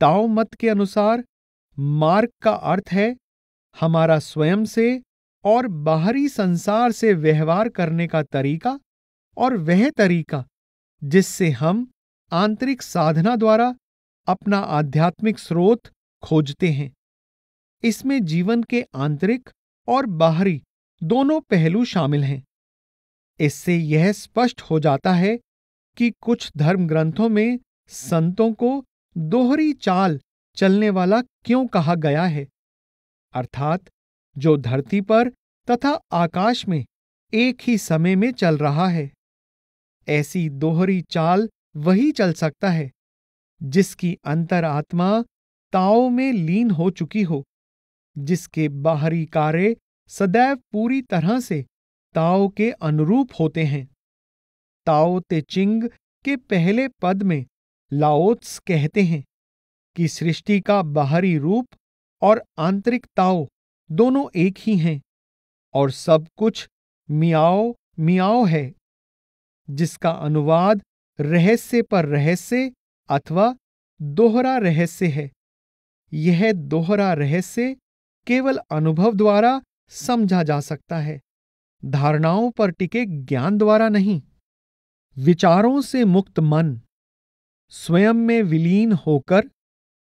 ताओ मत के अनुसार मार्ग का अर्थ है हमारा स्वयं से और बाहरी संसार से व्यवहार करने का तरीका और वह तरीका जिससे हम आंतरिक साधना द्वारा अपना आध्यात्मिक स्रोत खोजते हैं इसमें जीवन के आंतरिक और बाहरी दोनों पहलू शामिल हैं इससे यह स्पष्ट हो जाता है कि कुछ धर्म ग्रंथों में संतों को दोहरी चाल चलने वाला क्यों कहा गया है अर्थात जो धरती पर तथा आकाश में एक ही समय में चल रहा है ऐसी दोहरी चाल वही चल सकता है जिसकी अंतरात्मा ताओ में लीन हो चुकी हो जिसके बाहरी कार्य सदैव पूरी तरह से ताओ के अनुरूप होते हैं ताओ ते चिंग के पहले पद में लाओत्स कहते हैं कि सृष्टि का बाहरी रूप और आंतरिक ताओ दोनों एक ही हैं और सब कुछ मियाओ मियाओ है जिसका अनुवाद रहस्य पर रहस्य अथवा दोहरा रहस्य है यह दोहरा रहस्य केवल अनुभव द्वारा समझा जा सकता है धारणाओं पर टिके ज्ञान द्वारा नहीं विचारों से मुक्त मन स्वयं में विलीन होकर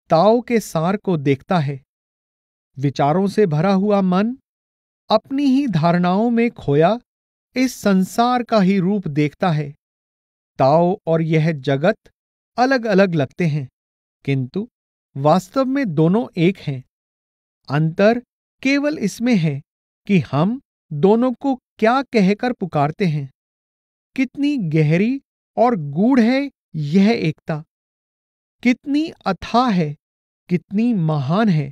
ताओ के सार को देखता है विचारों से भरा हुआ मन अपनी ही धारणाओं में खोया इस संसार का ही रूप देखता है ताओ और यह जगत अलग अलग लगते हैं किंतु वास्तव में दोनों एक हैं अंतर केवल इसमें है कि हम दोनों को क्या कहकर पुकारते हैं कितनी गहरी और गूढ़ है यह एकता कितनी अथाह है कितनी महान है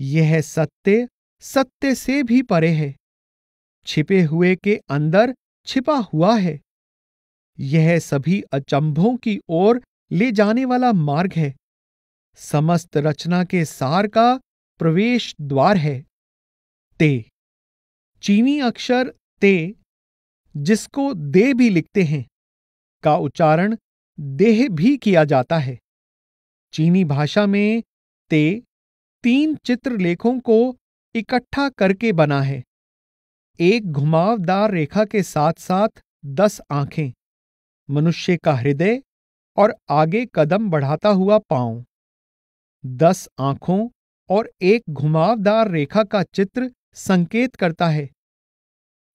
यह सत्य सत्य से भी परे है छिपे हुए के अंदर छिपा हुआ है यह सभी अचंभों की ओर ले जाने वाला मार्ग है समस्त रचना के सार का प्रवेश द्वार है ते चीनी अक्षर ते जिसको दे भी लिखते हैं का उच्चारण देह भी किया जाता है चीनी भाषा में ते तीन चित्रलेखों को इकट्ठा करके बना है एक घुमावदार रेखा के साथ साथ दस आंखें मनुष्य का हृदय और आगे कदम बढ़ाता हुआ पांव दस आंखों और एक घुमावदार रेखा का चित्र संकेत करता है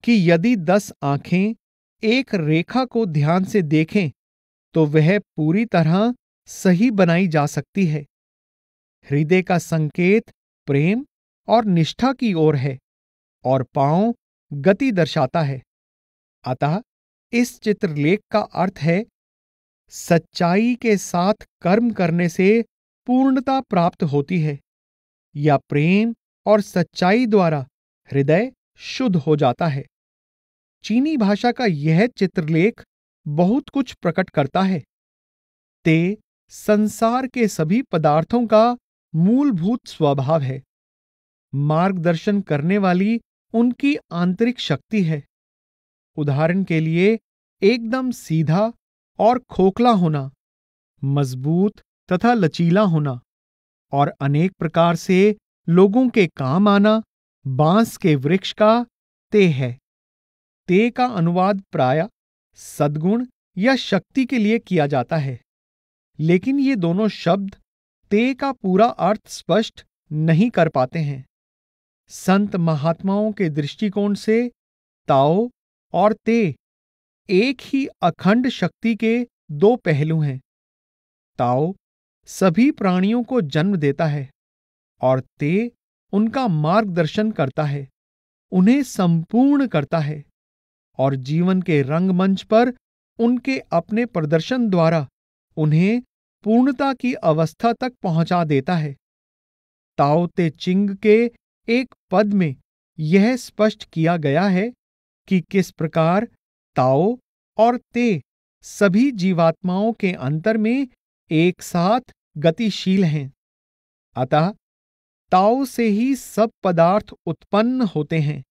कि यदि दस आंखें एक रेखा को ध्यान से देखें तो वह पूरी तरह सही बनाई जा सकती है हृदय का संकेत प्रेम और निष्ठा की ओर है और पांव गति दर्शाता है अतः इस चित्रलेख का अर्थ है सच्चाई के साथ कर्म करने से पूर्णता प्राप्त होती है या प्रेम और सच्चाई द्वारा हृदय शुद्ध हो जाता है चीनी भाषा का यह चित्रलेख बहुत कुछ प्रकट करता है ते संसार के सभी पदार्थों का मूलभूत स्वभाव है मार्गदर्शन करने वाली उनकी आंतरिक शक्ति है उदाहरण के लिए एकदम सीधा और खोखला होना मजबूत तथा लचीला होना और अनेक प्रकार से लोगों के काम आना बांस के वृक्ष का ते है ते का अनुवाद प्राय सद्गुण या शक्ति के लिए किया जाता है लेकिन ये दोनों शब्द ते का पूरा अर्थ स्पष्ट नहीं कर पाते हैं संत महात्माओं के दृष्टिकोण से ताओ और ते एक ही अखंड शक्ति के दो पहलू हैं ताओ सभी प्राणियों को जन्म देता है और ते उनका मार्गदर्शन करता है उन्हें संपूर्ण करता है और जीवन के रंगमंच पर उनके अपने प्रदर्शन द्वारा उन्हें पूर्णता की अवस्था तक पहुंचा देता है ताओ ते चिंग के एक पद में यह स्पष्ट किया गया है कि किस प्रकार ताओ और ते सभी जीवात्माओं के अंतर में एक साथ गतिशील हैं अतः ताओ से ही सब पदार्थ उत्पन्न होते हैं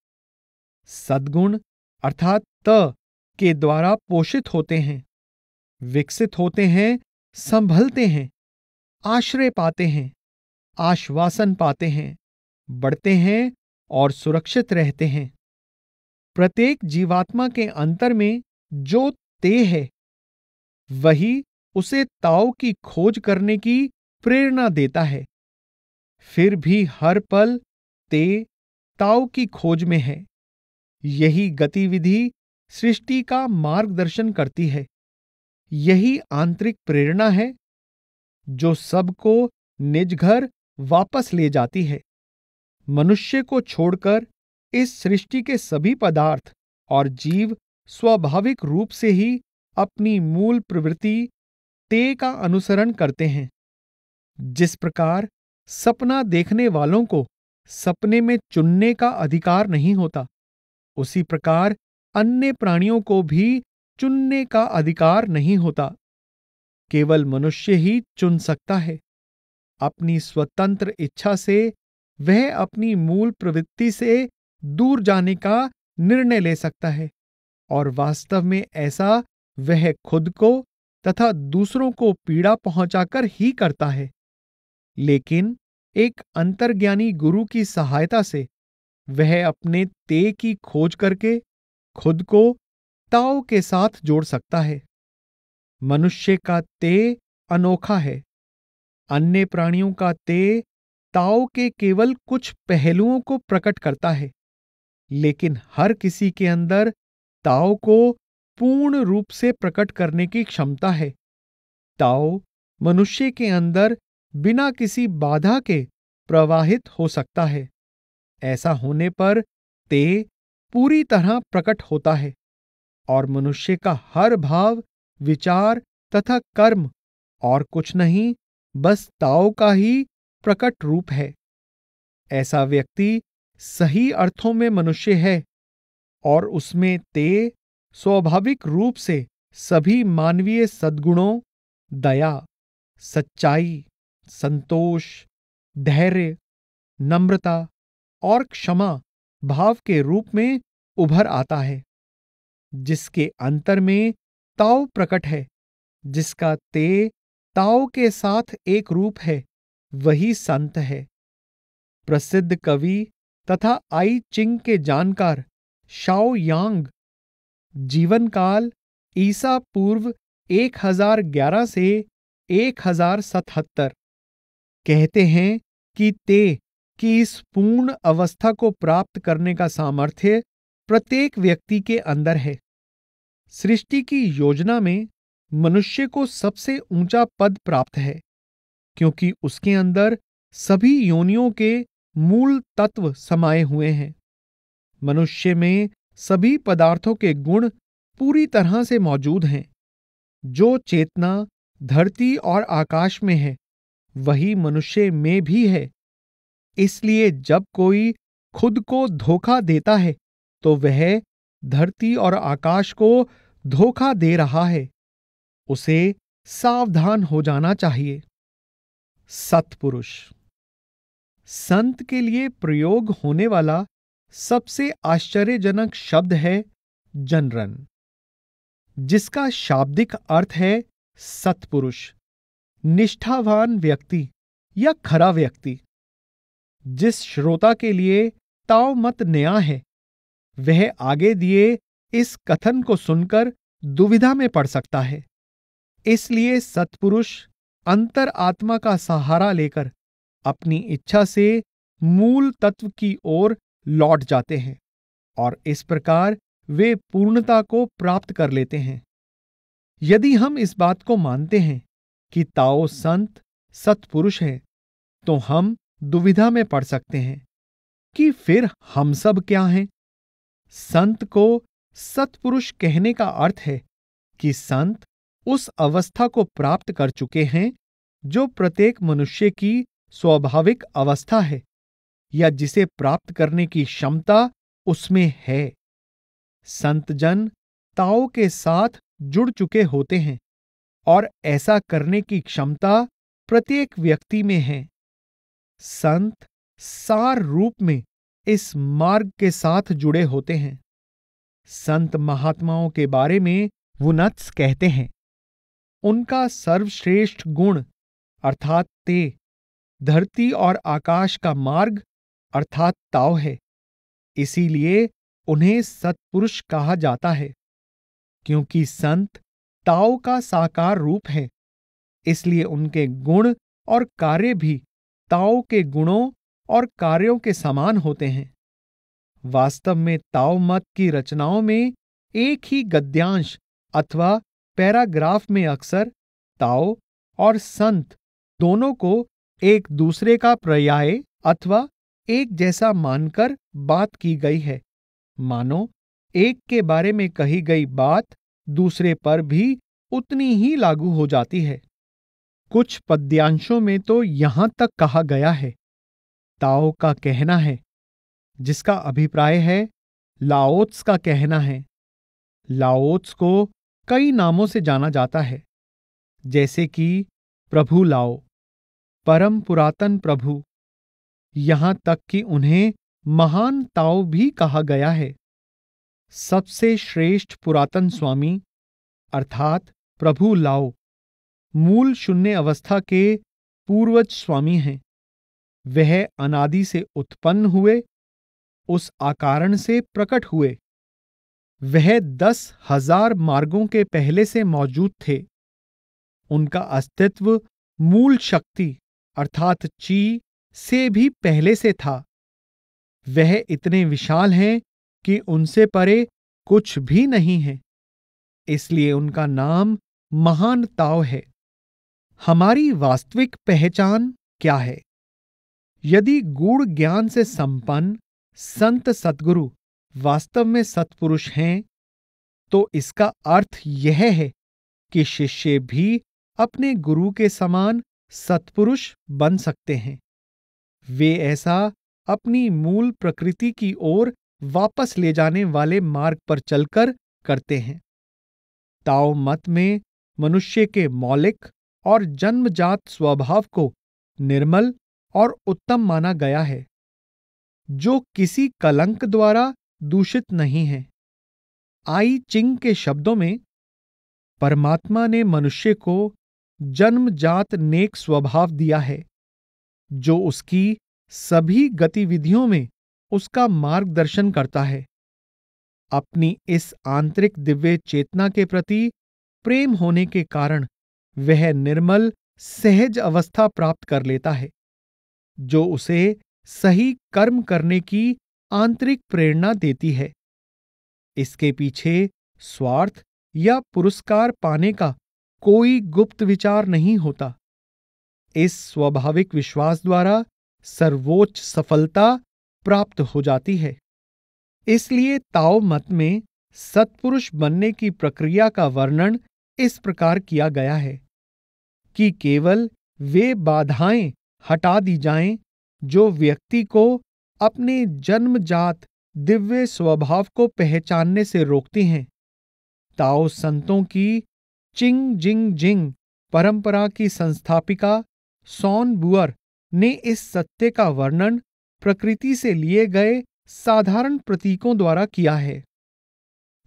सद्गुण अर्थात त के द्वारा पोषित होते हैं विकसित होते हैं संभलते हैं आश्रय पाते हैं आश्वासन पाते हैं बढ़ते हैं और सुरक्षित रहते हैं प्रत्येक जीवात्मा के अंतर में जो ते है वही उसे ताओ की खोज करने की प्रेरणा देता है फिर भी हर पल ते ताओ की खोज में है यही गतिविधि सृष्टि का मार्गदर्शन करती है यही आंतरिक प्रेरणा है जो सबको निज घर वापस ले जाती है मनुष्य को छोड़कर इस सृष्टि के सभी पदार्थ और जीव स्वाभाविक रूप से ही अपनी मूल प्रवृत्ति ते का अनुसरण करते हैं जिस प्रकार सपना देखने वालों को सपने में चुनने का अधिकार नहीं होता उसी प्रकार अन्य प्राणियों को भी चुनने का अधिकार नहीं होता केवल मनुष्य ही चुन सकता है अपनी स्वतंत्र इच्छा से वह अपनी मूल प्रवृत्ति से दूर जाने का निर्णय ले सकता है और वास्तव में ऐसा वह खुद को तथा दूसरों को पीड़ा पहुंचाकर ही करता है लेकिन एक अंतर्ज्ञानी गुरु की सहायता से वह अपने ते की खोज करके खुद को ताओ के साथ जोड़ सकता है मनुष्य का ते अनोखा है अन्य प्राणियों का ते ताओ के केवल कुछ पहलुओं को प्रकट करता है लेकिन हर किसी के अंदर ताओ को पूर्ण रूप से प्रकट करने की क्षमता है ताओ मनुष्य के अंदर बिना किसी बाधा के प्रवाहित हो सकता है ऐसा होने पर ते पूरी तरह प्रकट होता है और मनुष्य का हर भाव विचार तथा कर्म और कुछ नहीं बस ताओ का ही प्रकट रूप है ऐसा व्यक्ति सही अर्थों में मनुष्य है और उसमें ते स्वाभाविक रूप से सभी मानवीय सद्गुणों दया सच्चाई संतोष धैर्य नम्रता और क्षमा भाव के रूप में उभर आता है जिसके अंतर में ताओ प्रकट है जिसका ते ताओ के साथ एक रूप है वही संत है प्रसिद्ध कवि तथा आई चिंग के जानकार शाओ यांग जीवन काल ईसा पूर्व 1011 से 1077 कहते हैं कि ते की इस पूर्ण अवस्था को प्राप्त करने का सामर्थ्य प्रत्येक व्यक्ति के अंदर है सृष्टि की योजना में मनुष्य को सबसे ऊंचा पद प्राप्त है क्योंकि उसके अंदर सभी योनियों के मूल तत्व समाये हुए हैं मनुष्य में सभी पदार्थों के गुण पूरी तरह से मौजूद हैं जो चेतना धरती और आकाश में है वही मनुष्य में भी है इसलिए जब कोई खुद को धोखा देता है तो वह धरती और आकाश को धोखा दे रहा है उसे सावधान हो जाना चाहिए सत्पुरुष संत के लिए प्रयोग होने वाला सबसे आश्चर्यजनक शब्द है जनरन जिसका शाब्दिक अर्थ है सत्पुरुष निष्ठावान व्यक्ति या खरा व्यक्ति जिस श्रोता के लिए ताव मत नया है वह आगे दिए इस कथन को सुनकर दुविधा में पड़ सकता है इसलिए सत्पुरुष अंतर आत्मा का सहारा लेकर अपनी इच्छा से मूल तत्व की ओर लौट जाते हैं और इस प्रकार वे पूर्णता को प्राप्त कर लेते हैं यदि हम इस बात को मानते हैं कि ताओ संत सत्पुरुष हैं तो हम दुविधा में पड़ सकते हैं कि फिर हम सब क्या हैं संत को सत्पुरुष कहने का अर्थ है कि संत उस अवस्था को प्राप्त कर चुके हैं जो प्रत्येक मनुष्य की स्वाभाविक अवस्था है या जिसे प्राप्त करने की क्षमता उसमें है संतजन ताओ के साथ जुड़ चुके होते हैं और ऐसा करने की क्षमता प्रत्येक व्यक्ति में है संत सार रूप में इस मार्ग के साथ जुड़े होते हैं संत महात्माओं के बारे में वुनत्स कहते हैं उनका सर्वश्रेष्ठ गुण अर्थात ते धरती और आकाश का मार्ग अर्थात ताव है इसीलिए उन्हें सत्पुरुष कहा जाता है क्योंकि संत ताव का साकार रूप है इसलिए उनके गुण और कार्य भी ताओ के गुणों और कार्यों के समान होते हैं वास्तव में ताओ मत की रचनाओं में एक ही गद्यांश अथवा पैराग्राफ में अक्सर ताओ और संत दोनों को एक दूसरे का पर्याय अथवा एक जैसा मानकर बात की गई है मानो एक के बारे में कही गई बात दूसरे पर भी उतनी ही लागू हो जाती है कुछ पद्यांशों में तो यहां तक कहा गया है ताओ का कहना है जिसका अभिप्राय है लाओत्स का कहना है लाओत्स को कई नामों से जाना जाता है जैसे कि प्रभु लाओ परम पुरातन प्रभु यहां तक कि उन्हें महान ताओ भी कहा गया है सबसे श्रेष्ठ पुरातन स्वामी अर्थात प्रभु लाओ मूल शून्य अवस्था के पूर्वज स्वामी हैं वह अनादि से उत्पन्न हुए उस आकारण से प्रकट हुए वह दस हजार मार्गों के पहले से मौजूद थे उनका अस्तित्व मूल शक्ति अर्थात ची से भी पहले से था वह इतने विशाल हैं कि उनसे परे कुछ भी नहीं है इसलिए उनका नाम महान ताव है हमारी वास्तविक पहचान क्या है यदि गूढ़ ज्ञान से संपन्न संत सतगुरु वास्तव में सत्पुरुष हैं तो इसका अर्थ यह है कि शिष्य भी अपने गुरु के समान सत्पुरुष बन सकते हैं वे ऐसा अपनी मूल प्रकृति की ओर वापस ले जाने वाले मार्ग पर चलकर करते हैं ताओ मत में मनुष्य के मौलिक और जन्मजात स्वभाव को निर्मल और उत्तम माना गया है जो किसी कलंक द्वारा दूषित नहीं है आई चिंग के शब्दों में परमात्मा ने मनुष्य को जन्मजात नेक स्वभाव दिया है जो उसकी सभी गतिविधियों में उसका मार्गदर्शन करता है अपनी इस आंतरिक दिव्य चेतना के प्रति प्रेम होने के कारण वह निर्मल सहज अवस्था प्राप्त कर लेता है जो उसे सही कर्म करने की आंतरिक प्रेरणा देती है इसके पीछे स्वार्थ या पुरस्कार पाने का कोई गुप्त विचार नहीं होता इस स्वाभाविक विश्वास द्वारा सर्वोच्च सफलता प्राप्त हो जाती है इसलिए ताओ मत में सत्पुरुष बनने की प्रक्रिया का वर्णन इस प्रकार किया गया है कि केवल वे बाधाएं हटा दी जाएं जो व्यक्ति को अपने जन्मजात दिव्य स्वभाव को पहचानने से रोकती हैं ताओ संतों की चिंग जिंग जिंग परंपरा की संस्थापिका सॉन बुअर ने इस सत्य का वर्णन प्रकृति से लिए गए साधारण प्रतीकों द्वारा किया है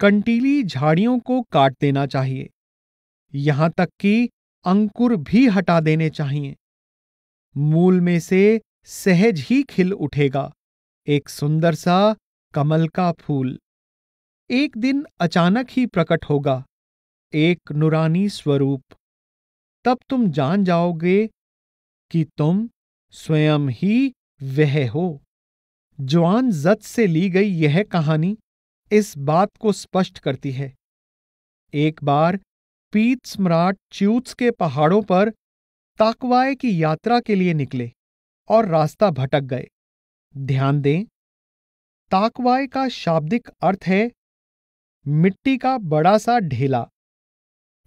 कंटीली झाड़ियों को काट देना चाहिए यहां तक कि अंकुर भी हटा देने चाहिए मूल में से सहज ही खिल उठेगा एक सुंदर सा कमल का फूल एक दिन अचानक ही प्रकट होगा एक नुरानी स्वरूप तब तुम जान जाओगे कि तुम स्वयं ही वह हो जवान जत से ली गई यह कहानी इस बात को स्पष्ट करती है एक बार पीत सम्राट च्यूत्स के पहाड़ों पर ताकवाए की यात्रा के लिए निकले और रास्ता भटक गए ध्यान दें ताकवाय का शाब्दिक अर्थ है मिट्टी का बड़ा सा ढेला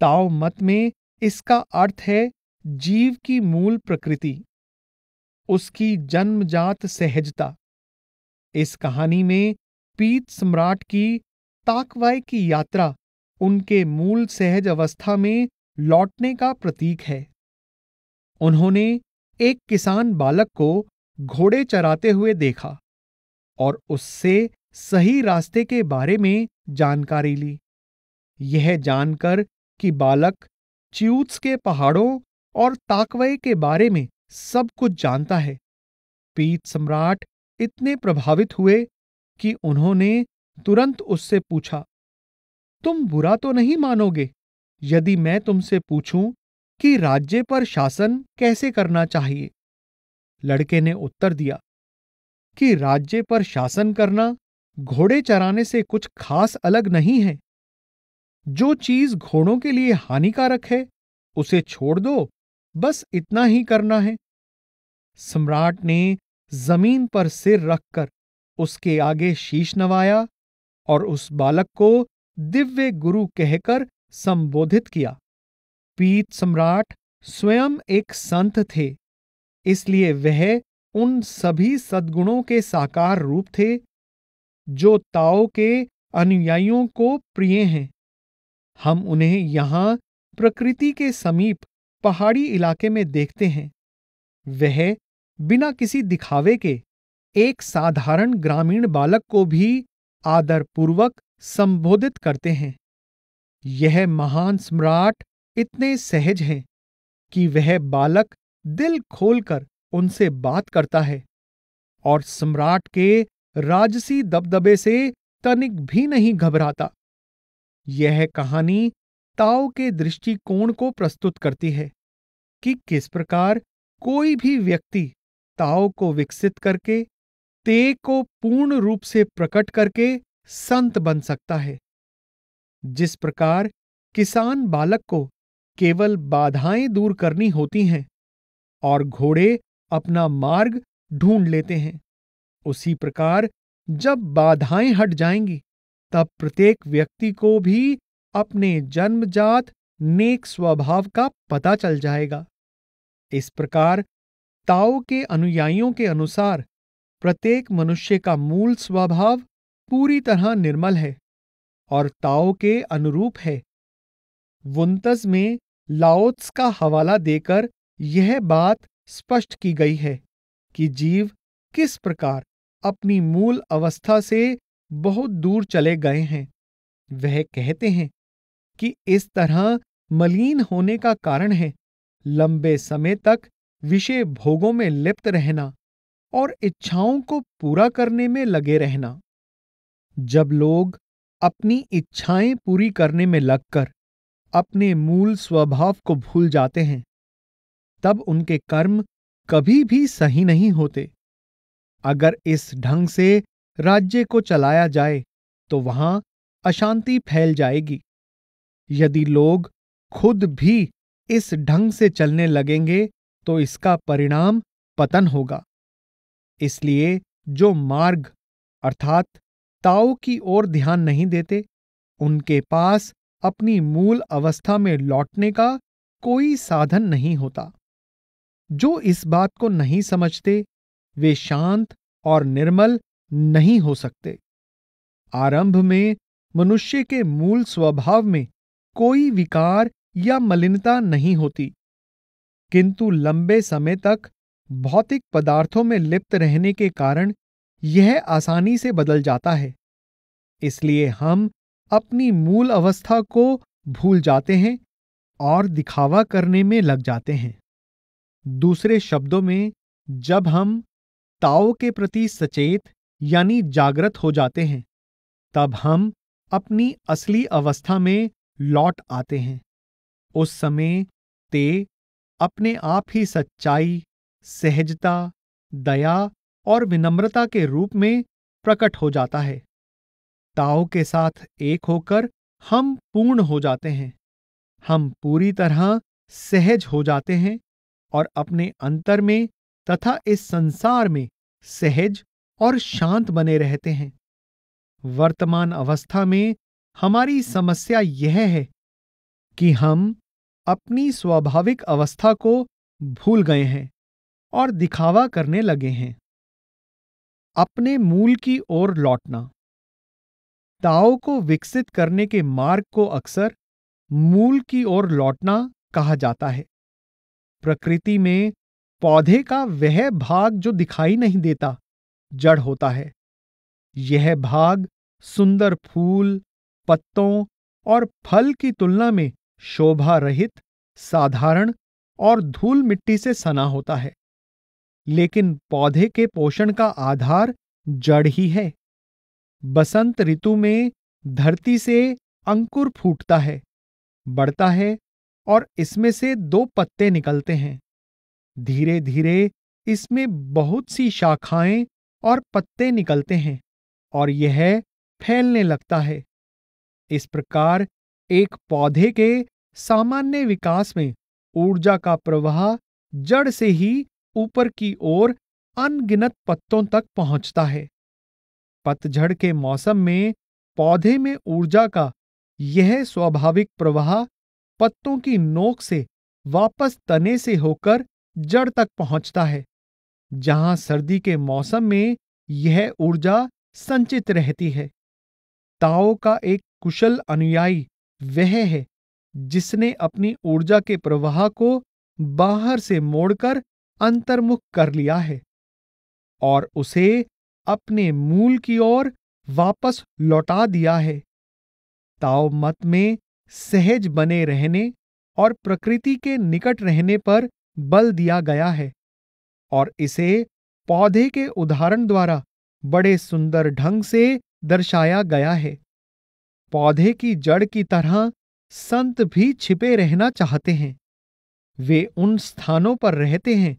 ताओ मत में इसका अर्थ है जीव की मूल प्रकृति उसकी जन्मजात सहजता इस कहानी में पीत सम्राट की ताकवाय की यात्रा उनके मूल सहज अवस्था में लौटने का प्रतीक है उन्होंने एक किसान बालक को घोड़े चराते हुए देखा और उससे सही रास्ते के बारे में जानकारी ली यह जानकर कि बालक च्यूत्स के पहाड़ों और ताकवे के बारे में सब कुछ जानता है पीत सम्राट इतने प्रभावित हुए कि उन्होंने तुरंत उससे पूछा तुम बुरा तो नहीं मानोगे यदि मैं तुमसे पूछूं कि राज्य पर शासन कैसे करना चाहिए लड़के ने उत्तर दिया कि राज्य पर शासन करना घोड़े चराने से कुछ खास अलग नहीं है जो चीज घोड़ों के लिए हानिकारक है उसे छोड़ दो बस इतना ही करना है सम्राट ने जमीन पर सिर रखकर उसके आगे शीश नवाया और उस बालक को दिव्य गुरु कहकर संबोधित किया पीत सम्राट स्वयं एक संत थे इसलिए वह उन सभी सद्गुणों के साकार रूप थे जो ताओ के अनुयायियों को प्रिय हैं हम उन्हें यहाँ प्रकृति के समीप पहाड़ी इलाके में देखते हैं वह बिना किसी दिखावे के एक साधारण ग्रामीण बालक को भी आदरपूर्वक संबोधित करते हैं यह महान सम्राट इतने सहज हैं कि वह बालक दिल खोलकर उनसे बात करता है और सम्राट के राजसी दबदबे से तनिक भी नहीं घबराता यह कहानी ताओ के दृष्टिकोण को प्रस्तुत करती है कि किस प्रकार कोई भी व्यक्ति ताओ को विकसित करके ते को पूर्ण रूप से प्रकट करके संत बन सकता है जिस प्रकार किसान बालक को केवल बाधाएं दूर करनी होती हैं और घोड़े अपना मार्ग ढूंढ लेते हैं उसी प्रकार जब बाधाएं हट जाएंगी तब प्रत्येक व्यक्ति को भी अपने जन्मजात नेक स्वभाव का पता चल जाएगा इस प्रकार ताओ के अनुयायियों के अनुसार प्रत्येक मनुष्य का मूल स्वभाव पूरी तरह निर्मल है और ताओ के अनुरूप है वुंतज में लाओत्स का हवाला देकर यह बात स्पष्ट की गई है कि जीव किस प्रकार अपनी मूल अवस्था से बहुत दूर चले गए हैं वह कहते हैं कि इस तरह मलिन होने का कारण है लंबे समय तक विषय भोगों में लिप्त रहना और इच्छाओं को पूरा करने में लगे रहना जब लोग अपनी इच्छाएं पूरी करने में लगकर अपने मूल स्वभाव को भूल जाते हैं तब उनके कर्म कभी भी सही नहीं होते अगर इस ढंग से राज्य को चलाया जाए तो वहां अशांति फैल जाएगी यदि लोग खुद भी इस ढंग से चलने लगेंगे तो इसका परिणाम पतन होगा इसलिए जो मार्ग अर्थात ताओ की ओर ध्यान नहीं देते उनके पास अपनी मूल अवस्था में लौटने का कोई साधन नहीं होता जो इस बात को नहीं समझते वे शांत और निर्मल नहीं हो सकते आरंभ में मनुष्य के मूल स्वभाव में कोई विकार या मलिनता नहीं होती किंतु लंबे समय तक भौतिक पदार्थों में लिप्त रहने के कारण यह आसानी से बदल जाता है इसलिए हम अपनी मूल अवस्था को भूल जाते हैं और दिखावा करने में लग जाते हैं दूसरे शब्दों में जब हम ताओ के प्रति सचेत यानी जागृत हो जाते हैं तब हम अपनी असली अवस्था में लौट आते हैं उस समय ते अपने आप ही सच्चाई सहजता दया और विनम्रता के रूप में प्रकट हो जाता है ताओ के साथ एक होकर हम पूर्ण हो जाते हैं हम पूरी तरह सहज हो जाते हैं और अपने अंतर में तथा इस संसार में सहज और शांत बने रहते हैं वर्तमान अवस्था में हमारी समस्या यह है कि हम अपनी स्वाभाविक अवस्था को भूल गए हैं और दिखावा करने लगे हैं अपने मूल की ओर लौटना ताओ को विकसित करने के मार्ग को अक्सर मूल की ओर लौटना कहा जाता है प्रकृति में पौधे का वह भाग जो दिखाई नहीं देता जड़ होता है यह भाग सुंदर फूल पत्तों और फल की तुलना में शोभा रहित साधारण और धूल मिट्टी से सना होता है लेकिन पौधे के पोषण का आधार जड़ ही है बसंत ऋतु में धरती से अंकुर फूटता है बढ़ता है और इसमें से दो पत्ते निकलते हैं धीरे धीरे इसमें बहुत सी शाखाएं और पत्ते निकलते हैं और यह फैलने लगता है इस प्रकार एक पौधे के सामान्य विकास में ऊर्जा का प्रवाह जड़ से ही ऊपर की ओर अनगिनत पत्तों तक पहुंचता है पतझड़ के मौसम में पौधे में ऊर्जा का यह स्वाभाविक प्रवाह पत्तों की नोक से वापस तने से होकर जड़ तक पहुंचता है जहां सर्दी के मौसम में यह ऊर्जा संचित रहती है ताओ का एक कुशल अनुयायी वह है जिसने अपनी ऊर्जा के प्रवाह को बाहर से मोड़कर अंतर्मुख कर लिया है और उसे अपने मूल की ओर वापस लौटा दिया है ताओ मत में सहज बने रहने और प्रकृति के निकट रहने पर बल दिया गया है और इसे पौधे के उदाहरण द्वारा बड़े सुंदर ढंग से दर्शाया गया है पौधे की जड़ की तरह संत भी छिपे रहना चाहते हैं वे उन स्थानों पर रहते हैं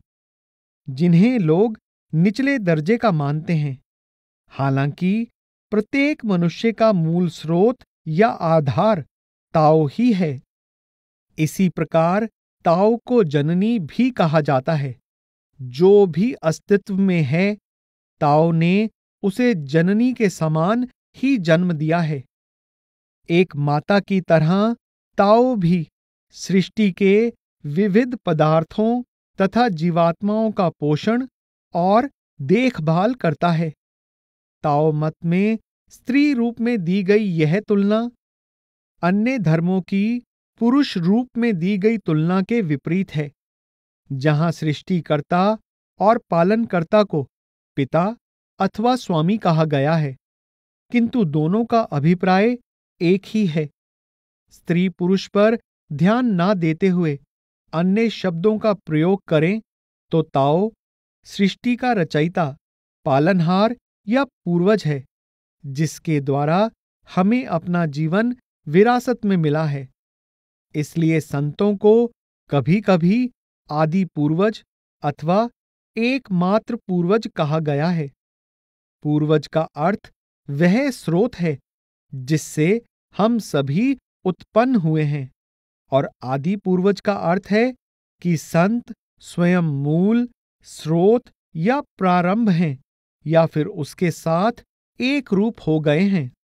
जिन्हें लोग निचले दर्जे का मानते हैं हालांकि प्रत्येक मनुष्य का मूल स्रोत या आधार ताओ ही है इसी प्रकार ताओ को जननी भी कहा जाता है जो भी अस्तित्व में है ताओ ने उसे जननी के समान ही जन्म दिया है एक माता की तरह ताओ भी सृष्टि के विविध पदार्थों तथा जीवात्माओं का पोषण और देखभाल करता है ताओ मत में स्त्री रूप में दी गई यह तुलना अन्य धर्मों की पुरुष रूप में दी गई तुलना के विपरीत है जहां सृष्टिकर्ता और पालनकर्ता को पिता अथवा स्वामी कहा गया है किंतु दोनों का अभिप्राय एक ही है स्त्री पुरुष पर ध्यान ना देते हुए अन्य शब्दों का प्रयोग करें तो ताओ सृष्टि का रचयिता पालनहार या पूर्वज है जिसके द्वारा हमें अपना जीवन विरासत में मिला है इसलिए संतों को कभी कभी आदि पूर्वज अथवा एकमात्र पूर्वज कहा गया है पूर्वज का अर्थ वह स्रोत है जिससे हम सभी उत्पन्न हुए हैं और आदि पूर्वज का अर्थ है कि संत स्वयं मूल स्रोत या प्रारंभ हैं या फिर उसके साथ एक रूप हो गए हैं